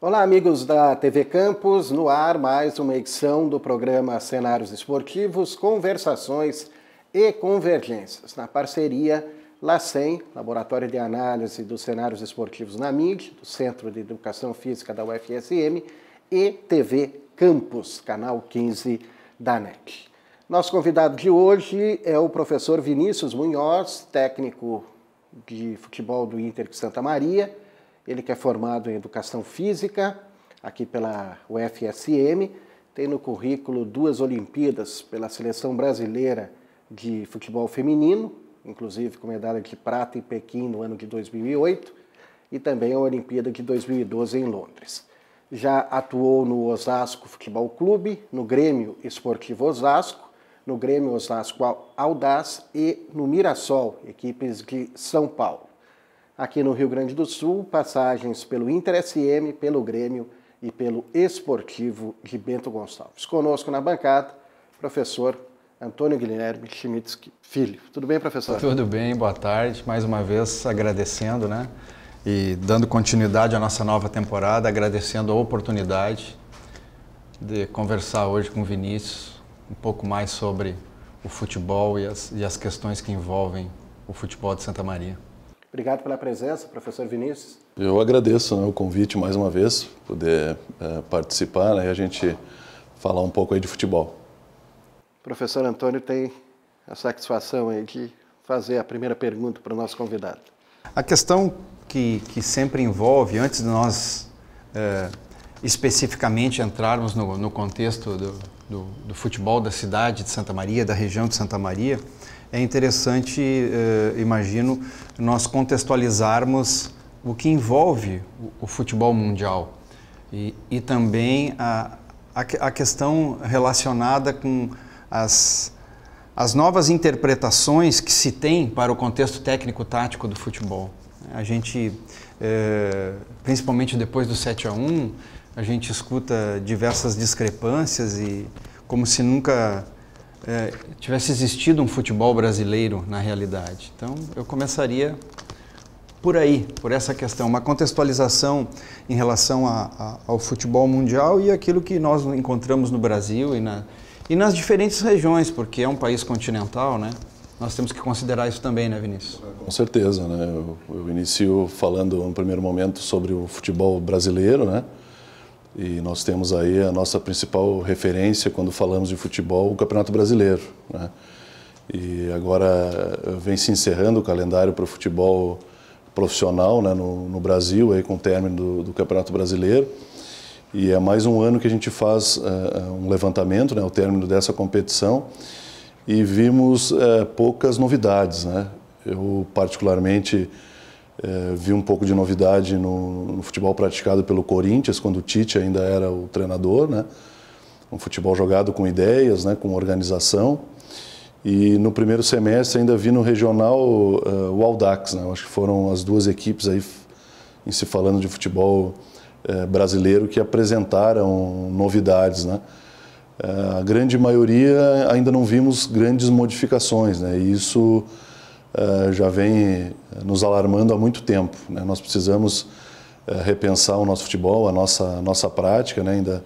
Olá, amigos da TV Campos, no ar mais uma edição do programa Cenários Esportivos, Conversações e Convergências, na parceria LACEN, Laboratório de Análise dos Cenários Esportivos na MIG, do Centro de Educação Física da UFSM, e TV Campos, canal 15 da NET. Nosso convidado de hoje é o professor Vinícius Munhoz, técnico de futebol do Inter de Santa Maria ele que é formado em Educação Física, aqui pela UFSM, tem no currículo duas Olimpíadas pela Seleção Brasileira de Futebol Feminino, inclusive com medalha de prata em Pequim no ano de 2008 e também a Olimpíada de 2012 em Londres. Já atuou no Osasco Futebol Clube, no Grêmio Esportivo Osasco, no Grêmio Osasco Aldaz e no Mirassol, equipes de São Paulo aqui no Rio Grande do Sul, passagens pelo Inter SM, pelo Grêmio e pelo Esportivo de Bento Gonçalves. Conosco na bancada, professor Antônio Guilherme Schmitzky Filho. Tudo bem, professor? Tudo bem, boa tarde. Mais uma vez agradecendo, né? E dando continuidade à nossa nova temporada, agradecendo a oportunidade de conversar hoje com o Vinícius um pouco mais sobre o futebol e as, e as questões que envolvem o futebol de Santa Maria. Obrigado pela presença, professor Vinícius. Eu agradeço né, o convite mais uma vez, poder é, participar né, e a gente falar um pouco aí de futebol. O professor Antônio tem a satisfação aí de fazer a primeira pergunta para o nosso convidado. A questão que, que sempre envolve, antes de nós é, especificamente entrarmos no, no contexto do, do, do futebol da cidade de Santa Maria, da região de Santa Maria, é interessante, eh, imagino, nós contextualizarmos o que envolve o, o futebol mundial e, e também a, a, a, questão relacionada com as, as novas interpretações que se tem para o contexto técnico-tático do futebol. A gente, eh, principalmente depois do 7 a 1 a gente escuta diversas discrepâncias e como se nunca é, tivesse existido um futebol brasileiro na realidade. Então, eu começaria por aí, por essa questão, uma contextualização em relação a, a, ao futebol mundial e aquilo que nós encontramos no Brasil e, na, e, nas diferentes regiões, porque é um país continental, né? Nós temos que considerar isso também, né, Vinícius? Com certeza, né? Eu, eu inicio falando no primeiro momento sobre o futebol brasileiro, né? E nós temos aí a nossa principal referência quando falamos de futebol, o Campeonato Brasileiro. Né? E agora eh, vem se encerrando o calendário para o futebol profissional né, no, no, Brasil, aí com o término do, do, Campeonato Brasileiro. E é mais um ano que a gente faz uh, um levantamento, né, o término dessa competição, e vimos uh, poucas novidades. Né? Eu, particularmente, é, vi um pouco de novidade no, no, futebol praticado pelo Corinthians, quando o Tite ainda era o treinador, né? Um futebol jogado com ideias, né? com organização. E no primeiro semestre ainda vi no regional uh, o Aldax, né? acho que foram as duas equipes aí, em se falando de futebol uh, brasileiro, que apresentaram novidades, né? Uh, a grande maioria ainda não vimos grandes modificações, né? E isso eh, já vem eh, nos alarmando há muito tempo. Né? Nós precisamos eh, repensar o nosso futebol, a nossa, a nossa prática. Né? Ainda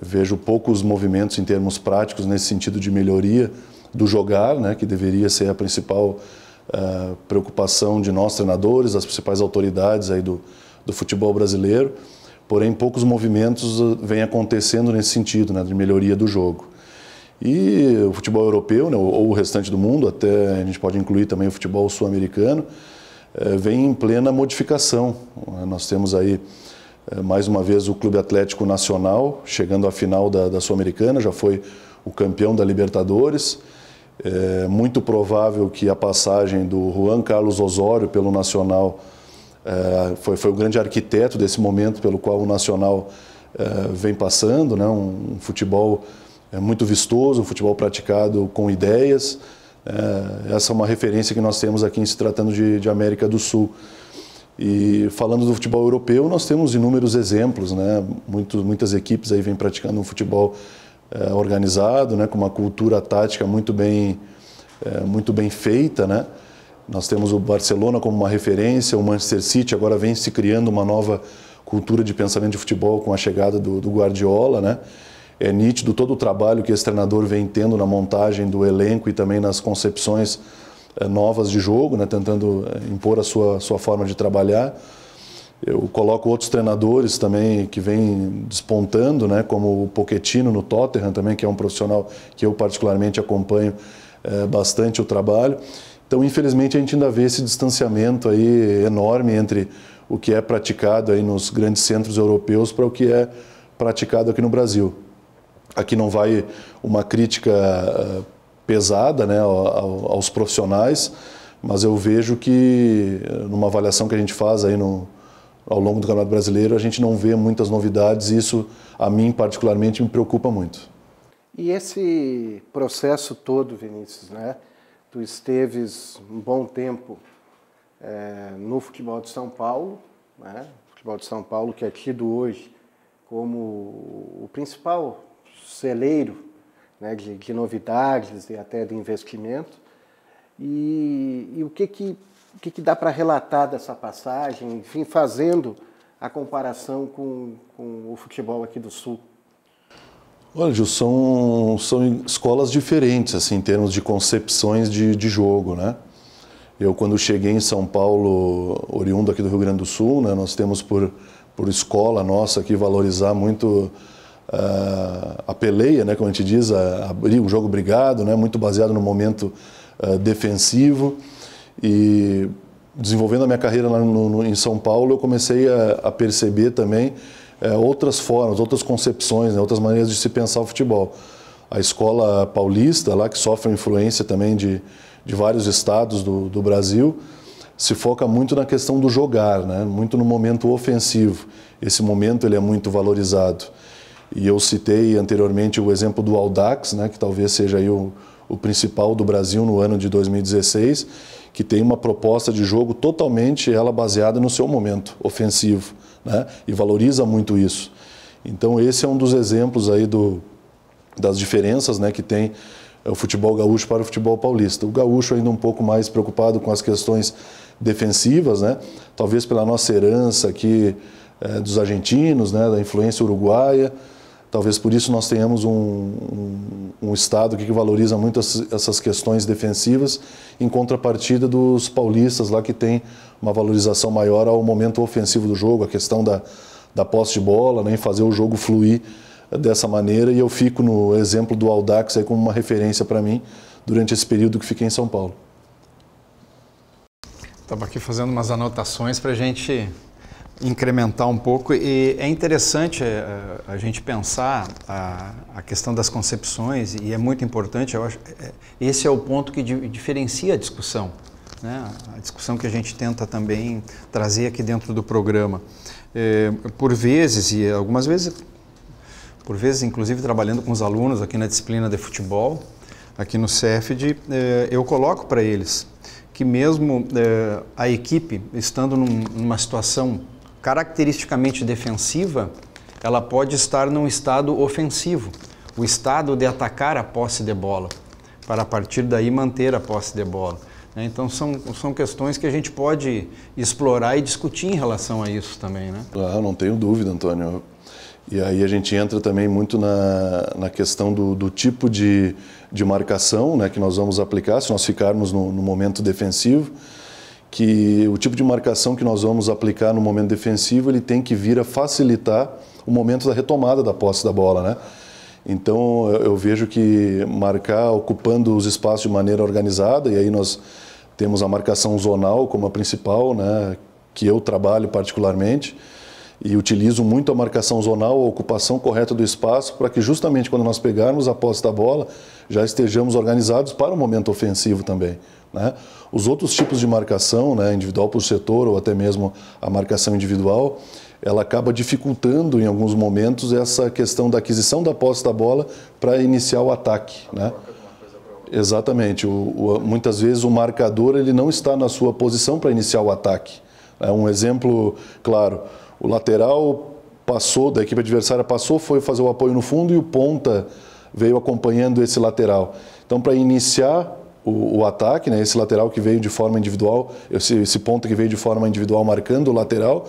vejo poucos movimentos em termos práticos nesse sentido de melhoria do jogar, né? que deveria ser a principal uh, preocupação de nós treinadores, as principais autoridades aí do, do futebol brasileiro. Porém, poucos movimentos vêm acontecendo nesse sentido, né? de melhoria do jogo. E o futebol europeu, né, ou o restante do mundo, até a gente pode incluir também o futebol sul-americano, eh, vem em plena modificação. Eh, nós temos aí eh, mais uma vez o Clube Atlético Nacional chegando à final da, da Sul-Americana, já foi o campeão da Libertadores. É muito provável que a passagem do Juan Carlos Osório pelo Nacional é, foi, foi o grande arquiteto desse momento pelo qual o Nacional é, vem passando, né? um, um futebol é muito vistoso, o futebol praticado com ideias. É, essa é uma referência que nós temos aqui em se tratando de, de América do Sul. E falando do futebol europeu, nós temos inúmeros exemplos, né? muitas equipes aí vêm praticando um futebol é, organizado, né? Com uma cultura tática muito bem, é, muito bem feita, né? Nós temos o Barcelona como uma referência, o Manchester City agora vem se criando uma nova cultura de pensamento de futebol com a chegada do, do Guardiola, né? é nítido todo o trabalho que esse treinador vem tendo na montagem do elenco e também nas concepções eh, novas de jogo, né, tentando eh, impor a sua, sua forma de trabalhar. Eu coloco outros treinadores também que vêm despontando, né, como o Pochettino no Tottenham também, que é um profissional que eu particularmente acompanho é, bastante o trabalho. Então, infelizmente, a gente ainda vê esse distanciamento aí enorme entre o que é praticado aí nos grandes centros europeus para o que é praticado aqui no Brasil aqui não vai uma crítica eh, pesada né, aos profissionais, mas eu vejo que eh, numa avaliação que a gente faz aí no, ao longo do Campeonato Brasileiro, a gente não vê muitas novidades e isso a mim particularmente me preocupa muito. E esse processo todo, Vinícius, né? Tu esteves um bom tempo é, no futebol de São Paulo, né? O futebol de São Paulo que é tido hoje como o principal celeiro né, de, de, novidades e até de investimento. E, e o que, que, o que, que dá para relatar dessa passagem, enfim, fazendo a comparação com, com o futebol aqui do Sul? Olha, Gil, são, são escolas diferentes, assim, em termos de concepções de, de jogo, né? Eu, quando cheguei em São Paulo, oriundo aqui do Rio Grande do Sul, né, nós temos por, por escola nossa aqui valorizar muito a peleia, né, como a gente diz, abrir um jogo brigado, né, muito baseado no momento uh, defensivo. E desenvolvendo a minha carreira lá no, no, em São Paulo, eu comecei a, a perceber também eh, outras formas, outras concepções, né, outras maneiras de se pensar o futebol. A escola paulista, lá que sofre influência também de, de vários estados do, do Brasil, se foca muito na questão do jogar, né? muito no momento ofensivo. Esse momento ele é muito valorizado. E eu citei anteriormente o exemplo do Audax, né, que talvez seja aí o, o principal do Brasil no ano de 2016, que tem uma proposta de jogo totalmente ela baseada no seu momento ofensivo, né, e valoriza muito isso. Então esse é um dos exemplos aí do, das diferenças né, que tem é, o futebol gaúcho para o futebol paulista. O gaúcho ainda um pouco mais preocupado com as questões defensivas, né? talvez pela nossa herança aqui é, dos argentinos, né, da influência uruguaia, Talvez por isso nós tenhamos um, um, um Estado que valoriza muito as, essas questões defensivas, em contrapartida dos paulistas lá que tem uma valorização maior ao momento ofensivo do jogo, a questão da, da posse de bola, né, em fazer o jogo fluir eh, dessa maneira. E eu fico no exemplo do Aldax aí como uma referência para mim durante esse período que fiquei em São Paulo. Estava aqui fazendo umas anotações para a gente incrementar um pouco. E é interessante eh, a, gente pensar a, a, questão das concepções, e é muito importante, eu acho, eh, eh, esse é o ponto que diferencia a discussão. Né? A discussão que a gente tenta também trazer aqui dentro do programa. É, por vezes, e algumas vezes, por vezes, inclusive trabalhando com os alunos aqui na disciplina de futebol, aqui no CEFD, é, eu coloco para eles que mesmo é, a equipe estando num, numa situação caracteristicamente defensiva, ela pode estar num estado ofensivo, o estado de atacar a posse de bola, para a partir daí manter a posse de bola. Né? Então são, são questões que a gente pode explorar e discutir em relação a isso também, né? Ah, não tenho dúvida, Antônio. E aí a gente entra também muito na, na questão do, do tipo de, de marcação né, que nós vamos aplicar, se nós ficarmos no, no momento defensivo, que o tipo de marcação que nós vamos aplicar no momento defensivo ele tem que vir a facilitar o momento da retomada da posse da bola, né? Então eu vejo que marcar ocupando os espaços de maneira organizada e aí nós temos a marcação zonal como a principal, né? Que eu trabalho particularmente e utilizo muito a marcação zonal, a ocupação correta do espaço, para que justamente quando nós pegarmos a posse da bola, já estejamos organizados para o momento ofensivo também. Né? Os outros tipos de marcação, né, individual por setor ou até mesmo a marcação individual, ela acaba dificultando em alguns momentos essa questão da aquisição da posse da bola para iniciar o ataque. Né? Exatamente. O, o, muitas vezes o marcador ele não está na sua posição para iniciar o ataque. É um exemplo claro o lateral passou, da equipe adversária passou, foi fazer o apoio no fundo e o ponta veio acompanhando esse lateral. Então, para iniciar o, o, ataque, né, esse lateral que veio de forma individual, esse, esse ponta que veio de forma individual marcando o lateral,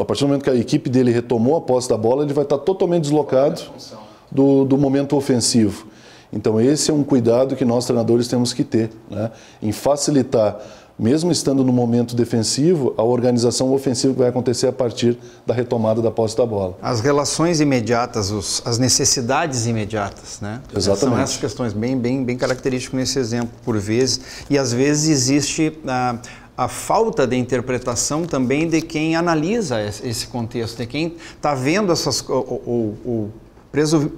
a partir do momento que a equipe dele retomou a posse da bola, ele vai estar tá totalmente deslocado do, do momento ofensivo. Então, esse é um cuidado que nós treinadores temos que ter, né, em facilitar mesmo estando no momento defensivo, a organização ofensiva vai acontecer a partir da retomada da posse da bola. As relações imediatas, os, as necessidades imediatas, né? Exatamente. São essas questões bem, bem, bem características nesse exemplo, por vezes. E às vezes existe a, a falta de interpretação também de quem analisa esse contexto, de quem está vendo essas, ou, ou, ou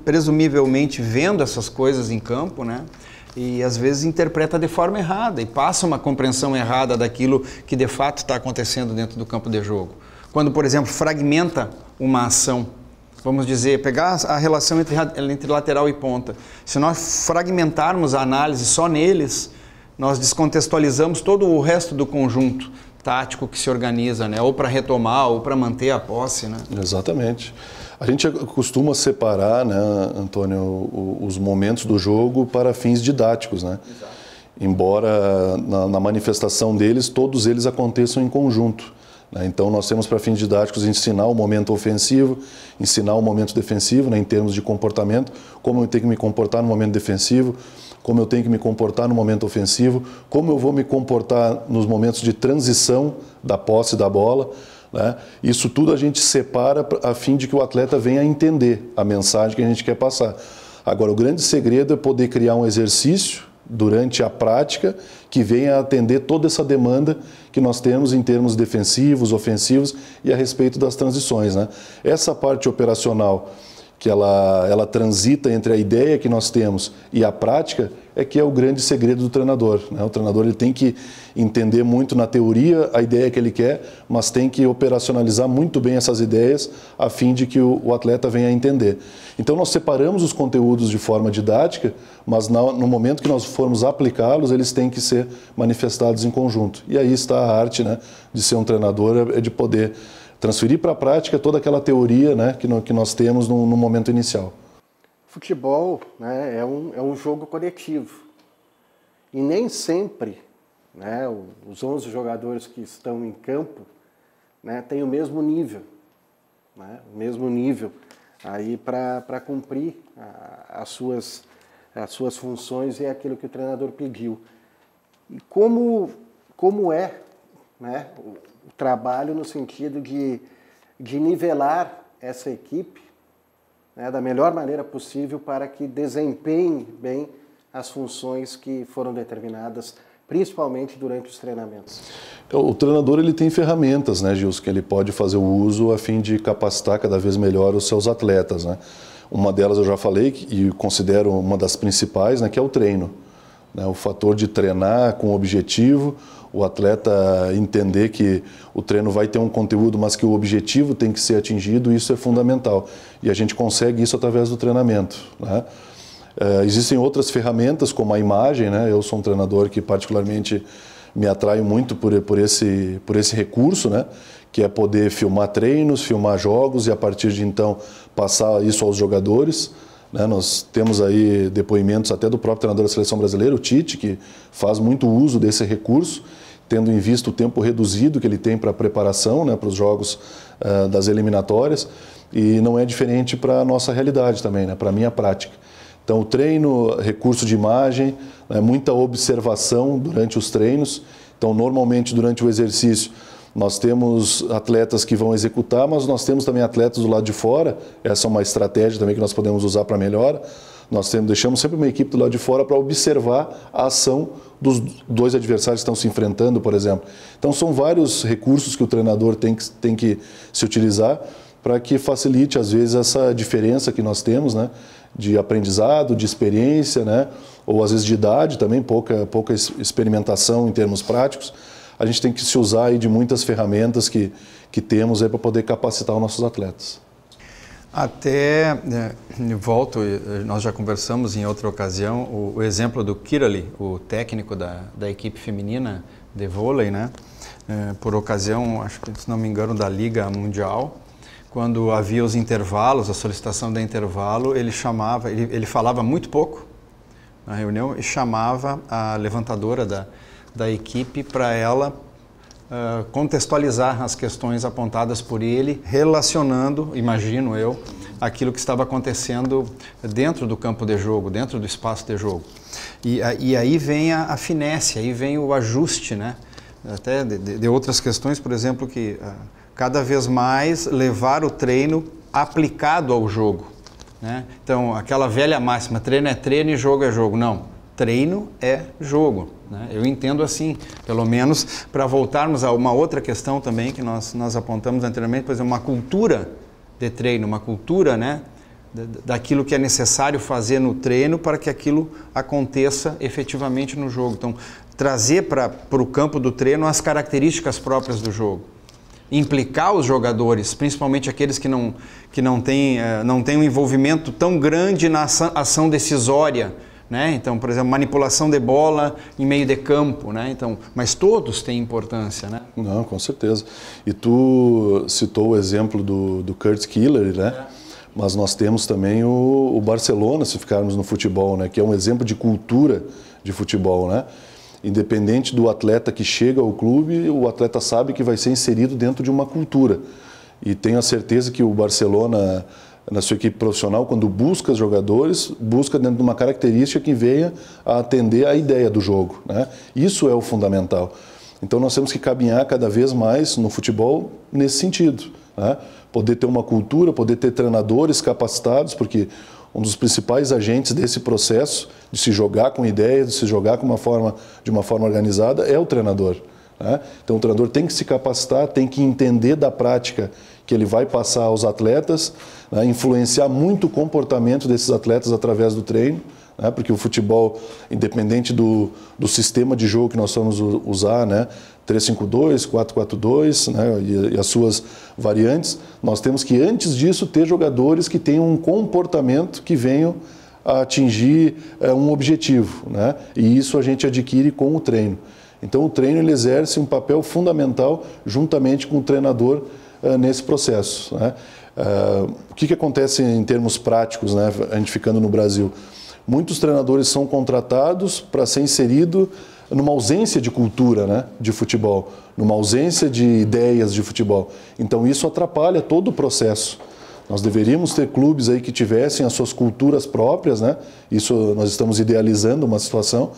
presumivelmente vendo essas coisas em campo, né? e às vezes interpreta de forma errada e passa uma compreensão errada daquilo que de fato está acontecendo dentro do campo de jogo. Quando, por exemplo, fragmenta uma ação, vamos dizer, pegar a relação entre, entre lateral e ponta, se nós fragmentarmos a análise só neles, nós descontextualizamos todo o resto do conjunto tático que se organiza, né? ou para retomar ou para manter a posse. Né? Exatamente. Exatamente. A gente costuma separar, né, Antônio, os momentos do jogo para fins didáticos, né? Exato. Embora na, na manifestação deles, todos eles aconteçam em conjunto. Né? Então, nós temos para fins didáticos ensinar o momento ofensivo, ensinar o momento defensivo, né, em termos de comportamento, como eu tenho que me comportar no momento defensivo, como eu tenho que me comportar no momento ofensivo, como eu vou me comportar nos momentos de transição da posse da bola. Né? Isso tudo a gente separa a fim de que o atleta venha entender a mensagem que a gente quer passar. Agora, o grande segredo é poder criar um exercício durante a prática que venha atender toda essa demanda que nós temos em termos defensivos, ofensivos e a respeito das transições. Né? Essa parte operacional que ela, ela transita entre a ideia que nós temos e a prática, é que é o grande segredo do treinador. Né? O treinador ele tem que entender muito na teoria a ideia que ele quer, mas tem que operacionalizar muito bem essas ideias a fim de que o, o atleta venha a entender. Então nós separamos os conteúdos de forma didática, mas na, no momento que nós formos aplicá-los, eles têm que ser manifestados em conjunto. E aí está a arte né, de ser um treinador, é, é de poder transferir para a prática toda aquela teoria né, que, no, que nós temos no, no, momento inicial. Futebol né, é, um, é um jogo coletivo. E nem sempre né, os 11 jogadores que estão em campo né, têm o mesmo nível. Né, o mesmo nível aí para cumprir a, as, suas, as suas funções e aquilo que o treinador pediu. E como, como é né? o trabalho no sentido de, de nivelar essa equipe né, da melhor maneira possível para que desempenhe bem as funções que foram determinadas principalmente durante os treinamentos. Então, o treinador ele tem ferramentas, né, Gilson, que ele pode fazer o uso a fim de capacitar cada vez melhor os seus atletas, né? Uma delas eu já falei e considero uma das principais, né, que é o treino, né? O fator de treinar com objetivo, o atleta entender que o treino vai ter um conteúdo, mas que o objetivo tem que ser atingido, isso é fundamental. E a gente consegue isso através do treinamento. Né? É, existem outras ferramentas, como a imagem, né? eu sou um treinador que particularmente me atrai muito por, por, esse, por esse recurso, né? que é poder filmar treinos, filmar jogos e a partir de então passar isso aos jogadores. Né? Nós temos aí depoimentos até do próprio treinador da seleção brasileira, o Tite, que faz muito uso desse recurso, tendo em vista o tempo reduzido que ele tem para preparação, né, para os jogos uh, das eliminatórias, e não é diferente para a nossa realidade também, né, para a minha prática. Então, o treino, recurso de imagem, né, muita observação durante os treinos. Então, normalmente, durante o exercício, nós temos atletas que vão executar, mas nós temos também atletas do lado de fora. Essa é uma estratégia também que nós podemos usar para melhora. Nós temos, deixamos sempre uma equipe do lado de fora para observar a ação dos dois adversários que estão se enfrentando, por exemplo. Então, são vários recursos que o treinador tem que, tem que se utilizar para que facilite, às vezes, essa diferença que nós temos, né? De aprendizado, de experiência, né? Ou às vezes de idade também, pouca, pouca experimentação em termos práticos a gente tem que se usar de muitas ferramentas que, que temos para poder capacitar os nossos atletas. Até, né, volto, eh, nós já conversamos em outra ocasião, o, o exemplo do Kirali, o técnico da, da equipe feminina de vôlei, né? É, por ocasião, acho que se não me engano, da Liga Mundial, quando havia os intervalos, a solicitação do intervalo, ele chamava, ele, ele falava muito pouco na reunião e chamava a levantadora da, da equipe para ela uh, contextualizar as questões apontadas por ele, relacionando, imagino eu, aquilo que estava acontecendo dentro do campo de jogo, dentro do espaço de jogo. E, e aí vem a, a, finesse, aí vem o ajuste, né? Até de, de outras questões, por exemplo, que uh, cada vez mais levar o treino aplicado ao jogo. Né? Então, aquela velha máxima, treino é treino e jogo é jogo. Não, treino é jogo. Né? Eu entendo assim, pelo menos para voltarmos a uma outra questão também que nós, nós apontamos anteriormente, por uma cultura de treino, uma cultura né, daquilo que é necessário fazer no treino para que aquilo aconteça efetivamente no jogo. Então, trazer para o campo do treino as características próprias do jogo. Implicar os jogadores, principalmente aqueles que não, que não têm eh, não tem um envolvimento tão grande na ação decisória né? Então, por exemplo, manipulação de bola em meio de campo, né? Então, mas todos têm importância, né? Não, com certeza. E tu citou o exemplo do, do Kurt Killer, né? É. Mas nós temos também o, o, Barcelona, se ficarmos no futebol, né? Que é um exemplo de cultura de futebol, né? Independente do atleta que chega ao clube, o atleta sabe que vai ser inserido dentro de uma cultura. E tenho a certeza que o Barcelona na sua equipe profissional, quando busca jogadores, busca dentro de uma característica que venha a atender a ideia do jogo. Né? Isso é o fundamental. Então nós temos que caminhar cada vez mais no futebol nesse sentido. Né? Poder ter uma cultura, poder ter treinadores capacitados, porque um dos principais agentes desse processo de se jogar com ideias, de se jogar com uma forma, de uma forma organizada, é o treinador. Né? Então o treinador tem que se capacitar, tem que entender da prática que ele vai passar aos atletas, né, influenciar muito o comportamento desses atletas através do treino, né, porque o futebol, independente do, do sistema de jogo que nós vamos usar, né, 4-4-2, né, e, e as suas variantes, nós temos que, antes disso, ter jogadores que tenham um comportamento que venham a atingir é, um objetivo, né? E isso a gente adquire com o treino. Então o treino ele exerce um papel fundamental juntamente com o treinador eh, nesse processo. Né? Eh, o que, que acontece em termos práticos, né, a gente ficando no Brasil? Muitos treinadores são contratados para ser inserido numa ausência de cultura né, de futebol, numa ausência de ideias de futebol. Então isso atrapalha todo o processo. Nós deveríamos ter clubes aí que tivessem as suas culturas próprias, né? Isso nós estamos idealizando uma situação,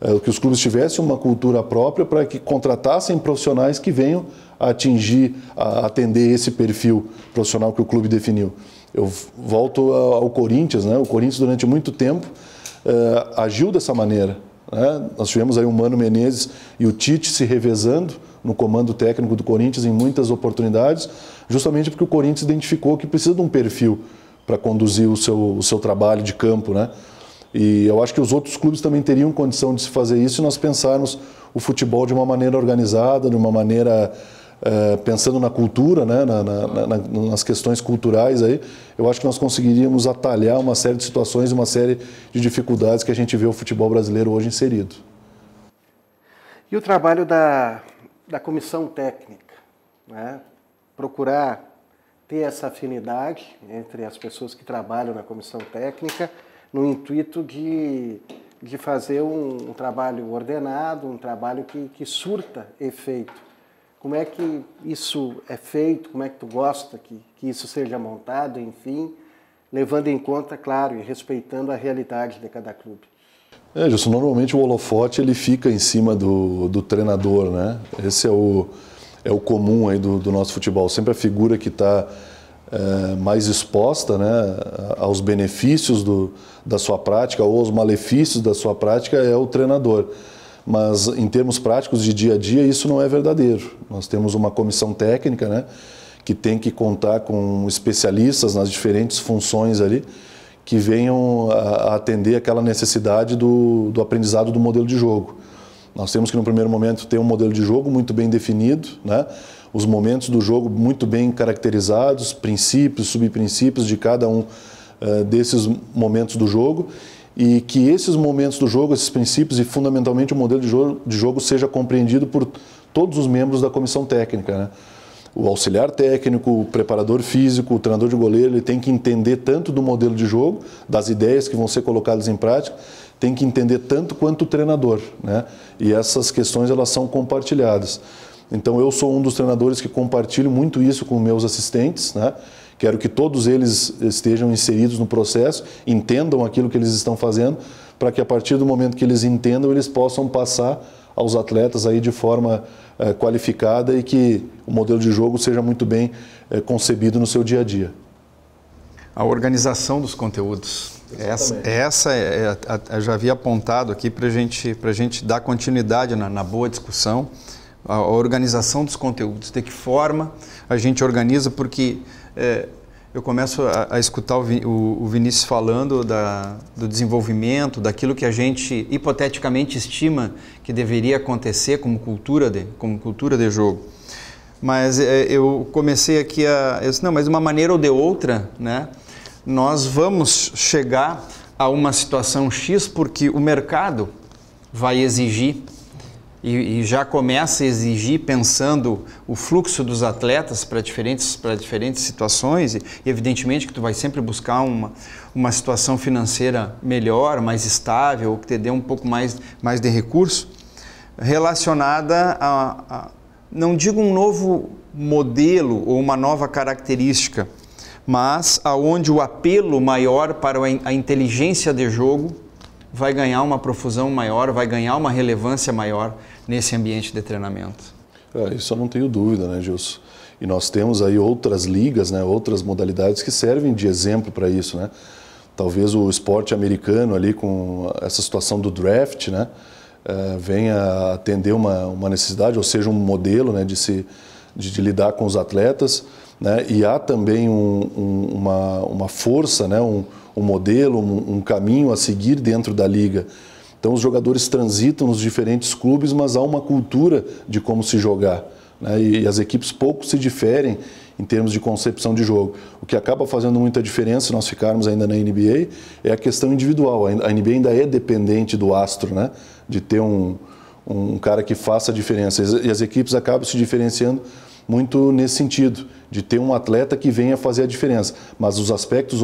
é, que os clubes tivessem uma cultura própria para que contratassem profissionais que venham atingir, a atender esse perfil profissional que o clube definiu. Eu volto ao Corinthians, né? O Corinthians durante muito tempo uh, agiu dessa maneira. Né? Nós tivemos aí o Mano Menezes e o Tite se revezando no comando técnico do Corinthians em muitas oportunidades, justamente porque o Corinthians identificou que precisa de um perfil para conduzir o seu, o seu trabalho de campo, né? E eu acho que os outros clubes também teriam condição de se fazer isso se nós pensarmos o futebol de uma maneira organizada, de uma maneira é, pensando na cultura, né, na, na, na, nas questões culturais aí, eu acho que nós conseguiríamos atalhar uma série de situações, uma série de dificuldades que a gente vê o futebol brasileiro hoje inserido. E o trabalho da, da comissão técnica, né? procurar ter essa afinidade entre as pessoas que trabalham na comissão técnica no intuito de, de fazer um, um trabalho ordenado, um trabalho que, que surta efeito. Como é que isso é feito? Como é que tu gosta que, que isso seja montado? Enfim, levando em conta, claro, e respeitando a realidade de cada clube. É, Gilson, normalmente o holofote ele fica em cima do, do treinador, né? Esse é o, é o comum aí do, do nosso futebol. Sempre a figura que está é, mais exposta né, aos benefícios do, da sua prática ou aos malefícios da sua prática é o treinador. Mas em termos práticos de dia a dia, isso não é verdadeiro. Nós temos uma comissão técnica né, que tem que contar com especialistas nas diferentes funções ali que venham a, atender aquela necessidade do, do aprendizado do modelo de jogo. Nós temos que, no primeiro momento, ter um modelo de jogo muito bem definido, né? os momentos do jogo muito bem caracterizados, princípios, subprincípios de cada um uh, desses momentos do jogo e que esses momentos do jogo, esses princípios e fundamentalmente o modelo de jogo, de jogo seja compreendido por todos os membros da comissão técnica. Né? O auxiliar técnico, o preparador físico, o treinador de goleiro, ele tem que entender tanto do modelo de jogo, das ideias que vão ser colocadas em prática, tem que entender tanto quanto o treinador. Né? E essas questões elas são compartilhadas. Então eu sou um dos treinadores que compartilho muito isso com meus assistentes, né? Quero que todos eles estejam inseridos no processo, entendam aquilo que eles estão fazendo, para que a partir do momento que eles entendam, eles possam passar aos atletas aí de forma eh, qualificada e que o modelo de jogo seja muito bem eh, concebido no seu dia a dia. A organização dos conteúdos. Exatamente. Essa, essa é, é, é, já havia apontado aqui para gente, a gente dar continuidade na, na boa discussão a organização dos conteúdos, de que forma a gente organiza, porque é, eu começo a, a escutar o, o, o, Vinícius falando da, do desenvolvimento, daquilo que a gente hipoteticamente estima que deveria acontecer como cultura de, como cultura de jogo. Mas é, eu comecei aqui a. Eu disse, não, mas de uma maneira ou de outra, né, nós vamos chegar a uma situação X porque o mercado vai exigir e, e já começa a exigir pensando o fluxo dos atletas para diferentes, diferentes situações e, evidentemente que tu vai sempre buscar uma, uma situação financeira melhor, mais estável, ou que te dê um pouco mais, mais de recurso, relacionada a, a não digo um novo modelo ou uma nova característica, mas aonde o apelo maior para a inteligência de jogo vai ganhar uma profusão maior, vai ganhar uma relevância maior nesse ambiente de treinamento. É, isso eu não tenho dúvida, né, Gilson? E nós temos aí outras ligas, né, outras modalidades que servem de exemplo para isso, né? Talvez o esporte americano ali com essa situação do draft, né, é, venha atender uma, uma necessidade, ou seja, um modelo, né, de se de, de lidar com os atletas, né? E há também um, um, uma, uma força, né, um, um modelo, um, um caminho a seguir dentro da liga então os jogadores transitam nos diferentes clubes, mas há uma cultura de como se jogar. Né? E, e as equipes pouco se diferem em termos de concepção de jogo. O que acaba fazendo muita diferença se nós ficarmos ainda na NBA é a questão individual. A NBA ainda é dependente do astro, né? de ter um, um cara que faça a diferença. E as equipes acabam se diferenciando muito nesse sentido, de ter um atleta que venha fazer a diferença. Mas os aspectos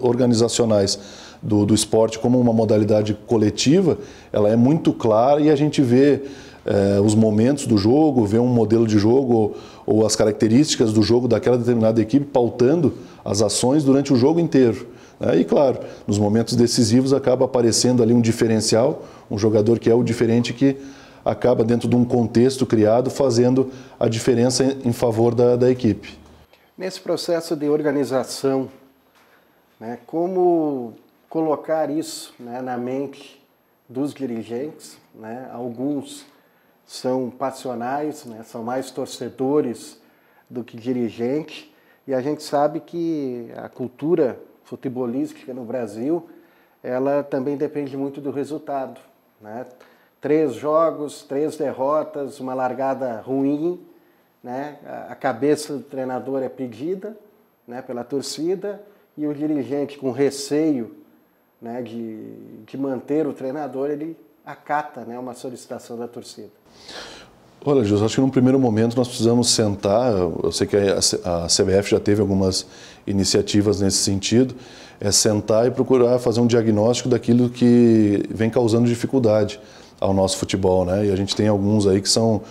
organizacionais do, do esporte como uma modalidade coletiva, ela é muito clara e a gente vê é, os momentos do jogo, vê um modelo de jogo ou, ou as características do jogo daquela determinada equipe pautando as ações durante o jogo inteiro. É, e claro, nos momentos decisivos acaba aparecendo ali um diferencial, um jogador que é o diferente que acaba dentro de um contexto criado fazendo a diferença em favor da, da equipe. Nesse processo de organização, né, como colocar isso né, na mente dos dirigentes. Né? Alguns são passionais, né? são mais torcedores do que dirigente, e a gente sabe que a cultura futebolística no Brasil ela também depende muito do resultado. Né? Três jogos, três derrotas, uma largada ruim, né? a cabeça do treinador é pedida né? pela torcida e o dirigente, com receio né, de, de manter o treinador, ele acata né, uma solicitação da torcida. Olha, José, acho que num primeiro momento nós precisamos sentar. Eu sei que a CBF já teve algumas iniciativas nesse sentido. É sentar e procurar fazer um diagnóstico daquilo que vem causando dificuldade ao nosso futebol, né? E a gente tem alguns aí que são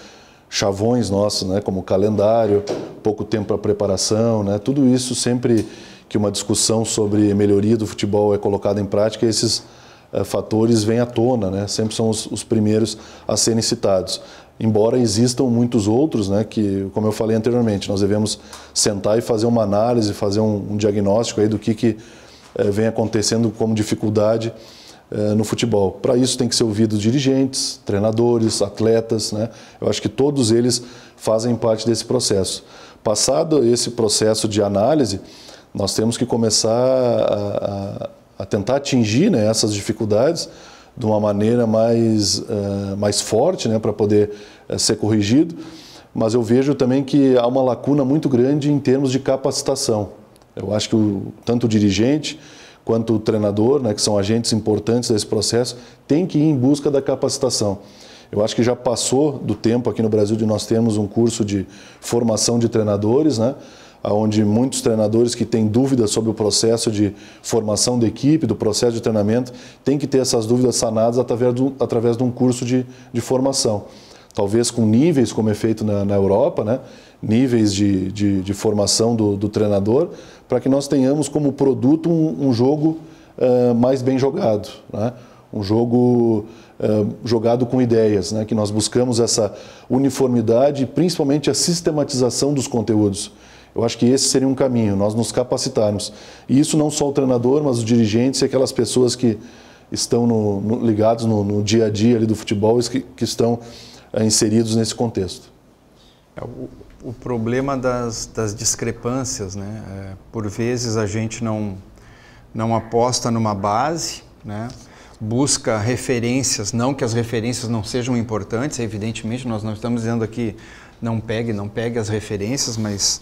chavões nossos, né? Como calendário, pouco tempo para preparação, né? Tudo isso sempre que uma discussão sobre melhoria do futebol é colocada em prática, esses eh, fatores vêm à tona, né? sempre são os, os, primeiros a serem citados. Embora existam muitos outros, né, que, como eu falei anteriormente, nós devemos sentar e fazer uma análise, fazer um, um diagnóstico aí do que, que eh, vem acontecendo como dificuldade eh, no futebol. Para isso tem que ser ouvido dirigentes, treinadores, atletas, né? Eu acho que todos eles fazem parte desse processo. Passado esse processo de análise, nós temos que começar a, a, a tentar atingir né, essas dificuldades de uma maneira mais, uh, mais forte né, para poder uh, ser corrigido, mas eu vejo também que há uma lacuna muito grande em termos de capacitação. Eu acho que o, tanto o dirigente quanto o treinador, né, que são agentes importantes desse processo, tem que ir em busca da capacitação. Eu acho que já passou do tempo aqui no Brasil de nós termos um curso de formação de treinadores, né? onde muitos treinadores que têm dúvidas sobre o processo de formação da equipe, do processo de treinamento, têm que ter essas dúvidas sanadas através, do, através de um curso de, de formação. Talvez com níveis, como é feito na, na Europa, né? níveis de, de, de formação do, do treinador, para que nós tenhamos como produto um, um jogo uh, mais bem jogado. Né? um jogo uh, jogado com ideias, né? que nós buscamos essa uniformidade e principalmente a sistematização dos conteúdos. Eu acho que esse seria um caminho, nós nos capacitarmos. E isso não só o treinador, mas os dirigentes e aquelas pessoas que estão no, no, ligados no, no, dia a dia do futebol e que, que, estão é, inseridos nesse contexto. É, o, o, problema das, das discrepâncias, né? É, por vezes a gente não, não aposta numa base, né? busca referências, não que as referências não sejam importantes, evidentemente nós não estamos dizendo aqui não pegue, não pegue as referências, mas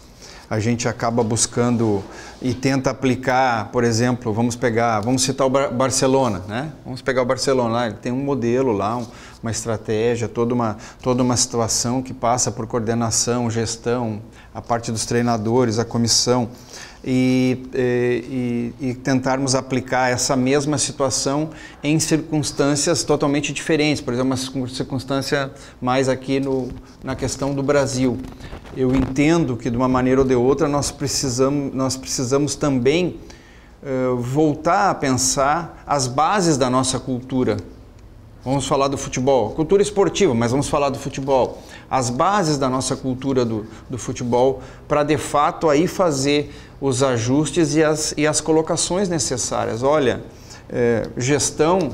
a gente acaba buscando e tenta aplicar, por exemplo, vamos pegar, vamos citar o Bar Barcelona, né? Vamos pegar o Barcelona, ele tem um modelo lá, um, uma estratégia, toda uma, toda uma situação que passa por coordenação, gestão, a parte dos treinadores, a comissão, e, e, e, tentarmos aplicar essa mesma situação em circunstâncias totalmente diferentes, por exemplo, uma circunstância mais aqui no, na questão do Brasil. Eu entendo que de uma maneira ou de outra nós precisamos, nós precisamos também eh, voltar a pensar as bases da nossa cultura. Vamos falar do futebol, cultura esportiva, mas vamos falar do futebol as bases da nossa cultura do, do futebol para de fato aí fazer os ajustes e as, e as colocações necessárias. Olha, é, gestão,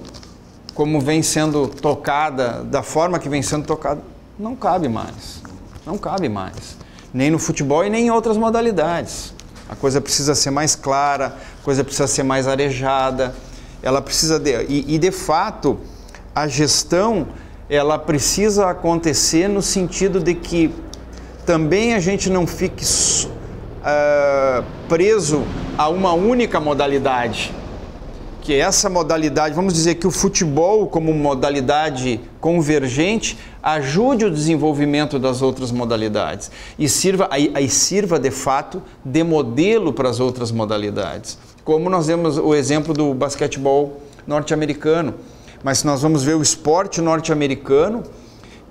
como vem sendo tocada, da forma que vem sendo tocada, não cabe mais. Não cabe mais. Nem no futebol e nem em outras modalidades. A coisa precisa ser mais clara, a coisa precisa ser mais arejada, ela precisa de. E, e de fato, a gestão ela precisa acontecer no sentido de que também a gente não fique uh, preso a uma única modalidade. Que é essa modalidade, vamos dizer que o futebol, como modalidade convergente, ajude o desenvolvimento das outras modalidades e sirva, aí sirva de fato de modelo para as outras modalidades. Como nós vemos o exemplo do basquetebol norte-americano mas se nós vamos ver o esporte norte-americano,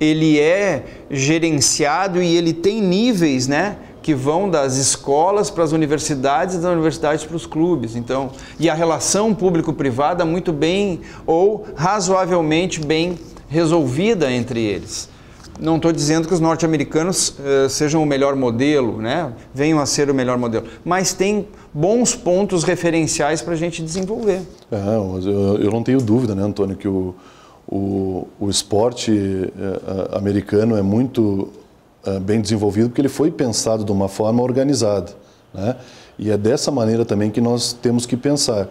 ele é gerenciado e ele tem níveis, né? que vão das escolas para as universidades e das universidades para os clubes. Então, e a relação público-privada muito bem ou razoavelmente bem resolvida entre eles. Não estou dizendo que os norte-americanos uh, sejam o melhor modelo, né? venham a ser o melhor modelo, mas tem bons pontos referenciais para a gente desenvolver. É, eu, eu, não tenho dúvida, né, Antônio, que o, o, o esporte uh, americano é muito uh, bem desenvolvido porque ele foi pensado de uma forma organizada. Né? E é dessa maneira também que nós temos que pensar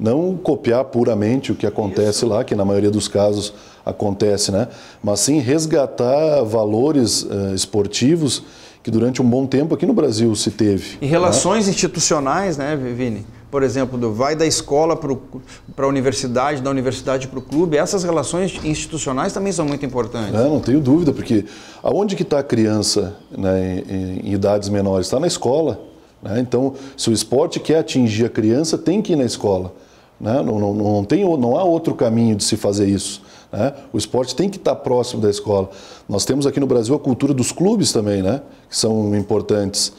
não copiar puramente o que acontece Isso. lá, que na maioria dos casos acontece, né? Mas sim resgatar valores uh, esportivos que durante um bom tempo aqui no Brasil se teve. E né? relações né? institucionais, né, Vini? Por exemplo, do, vai da escola para a universidade, da universidade para o clube, essas relações institucionais também são muito importantes. É, não tenho dúvida, porque aonde que está a criança né, em, em idades menores? Está na escola. Né? Então, se o esporte quer atingir a criança, tem que ir na escola. Né? Não, não, não, tem, não há outro caminho de se fazer isso. Né? O esporte tem que estar próximo da escola. Nós temos aqui no Brasil a cultura dos clubes também, né? que são importantes.